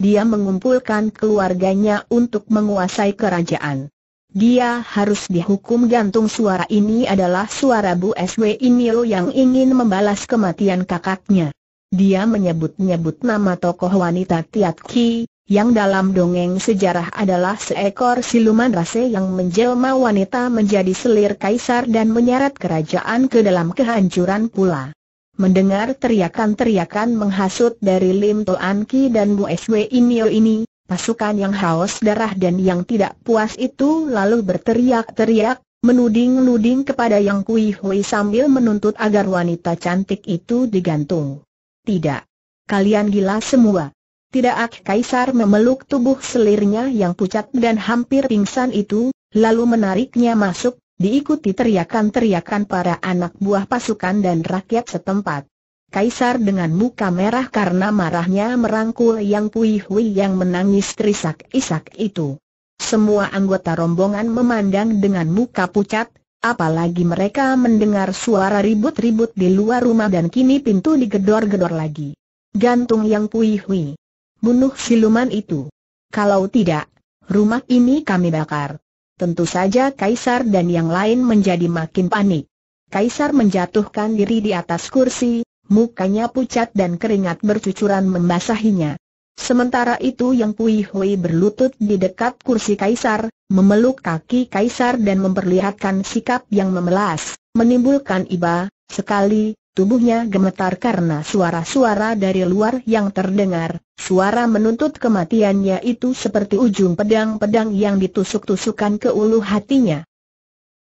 dia mengumpulkan keluarganya untuk menguasai kerajaan. Dia harus dihukum gantung suara ini adalah suara Bu SW Inilo yang ingin membalas kematian kakaknya. Dia menyebut-nyebut nama tokoh wanita Tiat Ki, yang dalam dongeng sejarah adalah seekor siluman rase yang menjelma wanita menjadi selir kaisar dan menyeret kerajaan ke dalam kehancuran pula. Mendengar teriakan-teriakan menghasut dari Lim Toan Ki dan Bu Swei Inio ini, pasukan yang haus darah dan yang tidak puas itu lalu berteriak-teriak, menuding-nuding kepada Yang Kui Hui sambil menuntut agar wanita cantik itu digantung. Tidak. Kalian gila semua. Tidak Ak Kaisar memeluk tubuh selirnya yang pucat dan hampir pingsan itu, lalu menariknya masuk, Diikuti teriakan-teriakan para anak buah pasukan dan rakyat setempat. Kaisar dengan muka merah karena marahnya merangkul Yang Pui yang menangis terisak-isak itu. Semua anggota rombongan memandang dengan muka pucat, apalagi mereka mendengar suara ribut-ribut di luar rumah dan kini pintu digedor-gedor lagi. Gantung Yang Pui Bunuh siluman itu. Kalau tidak, rumah ini kami bakar. Tentu saja Kaisar dan yang lain menjadi makin panik. Kaisar menjatuhkan diri di atas kursi, mukanya pucat dan keringat bercucuran membasahinya. Sementara itu Yang Pui Hui berlutut di dekat kursi Kaisar, memeluk kaki Kaisar dan memperlihatkan sikap yang memelas, menimbulkan iba, sekali, tubuhnya gemetar karena suara-suara dari luar yang terdengar. Suara menuntut kematiannya itu seperti ujung pedang-pedang yang ditusuk-tusukan ke ulu hatinya.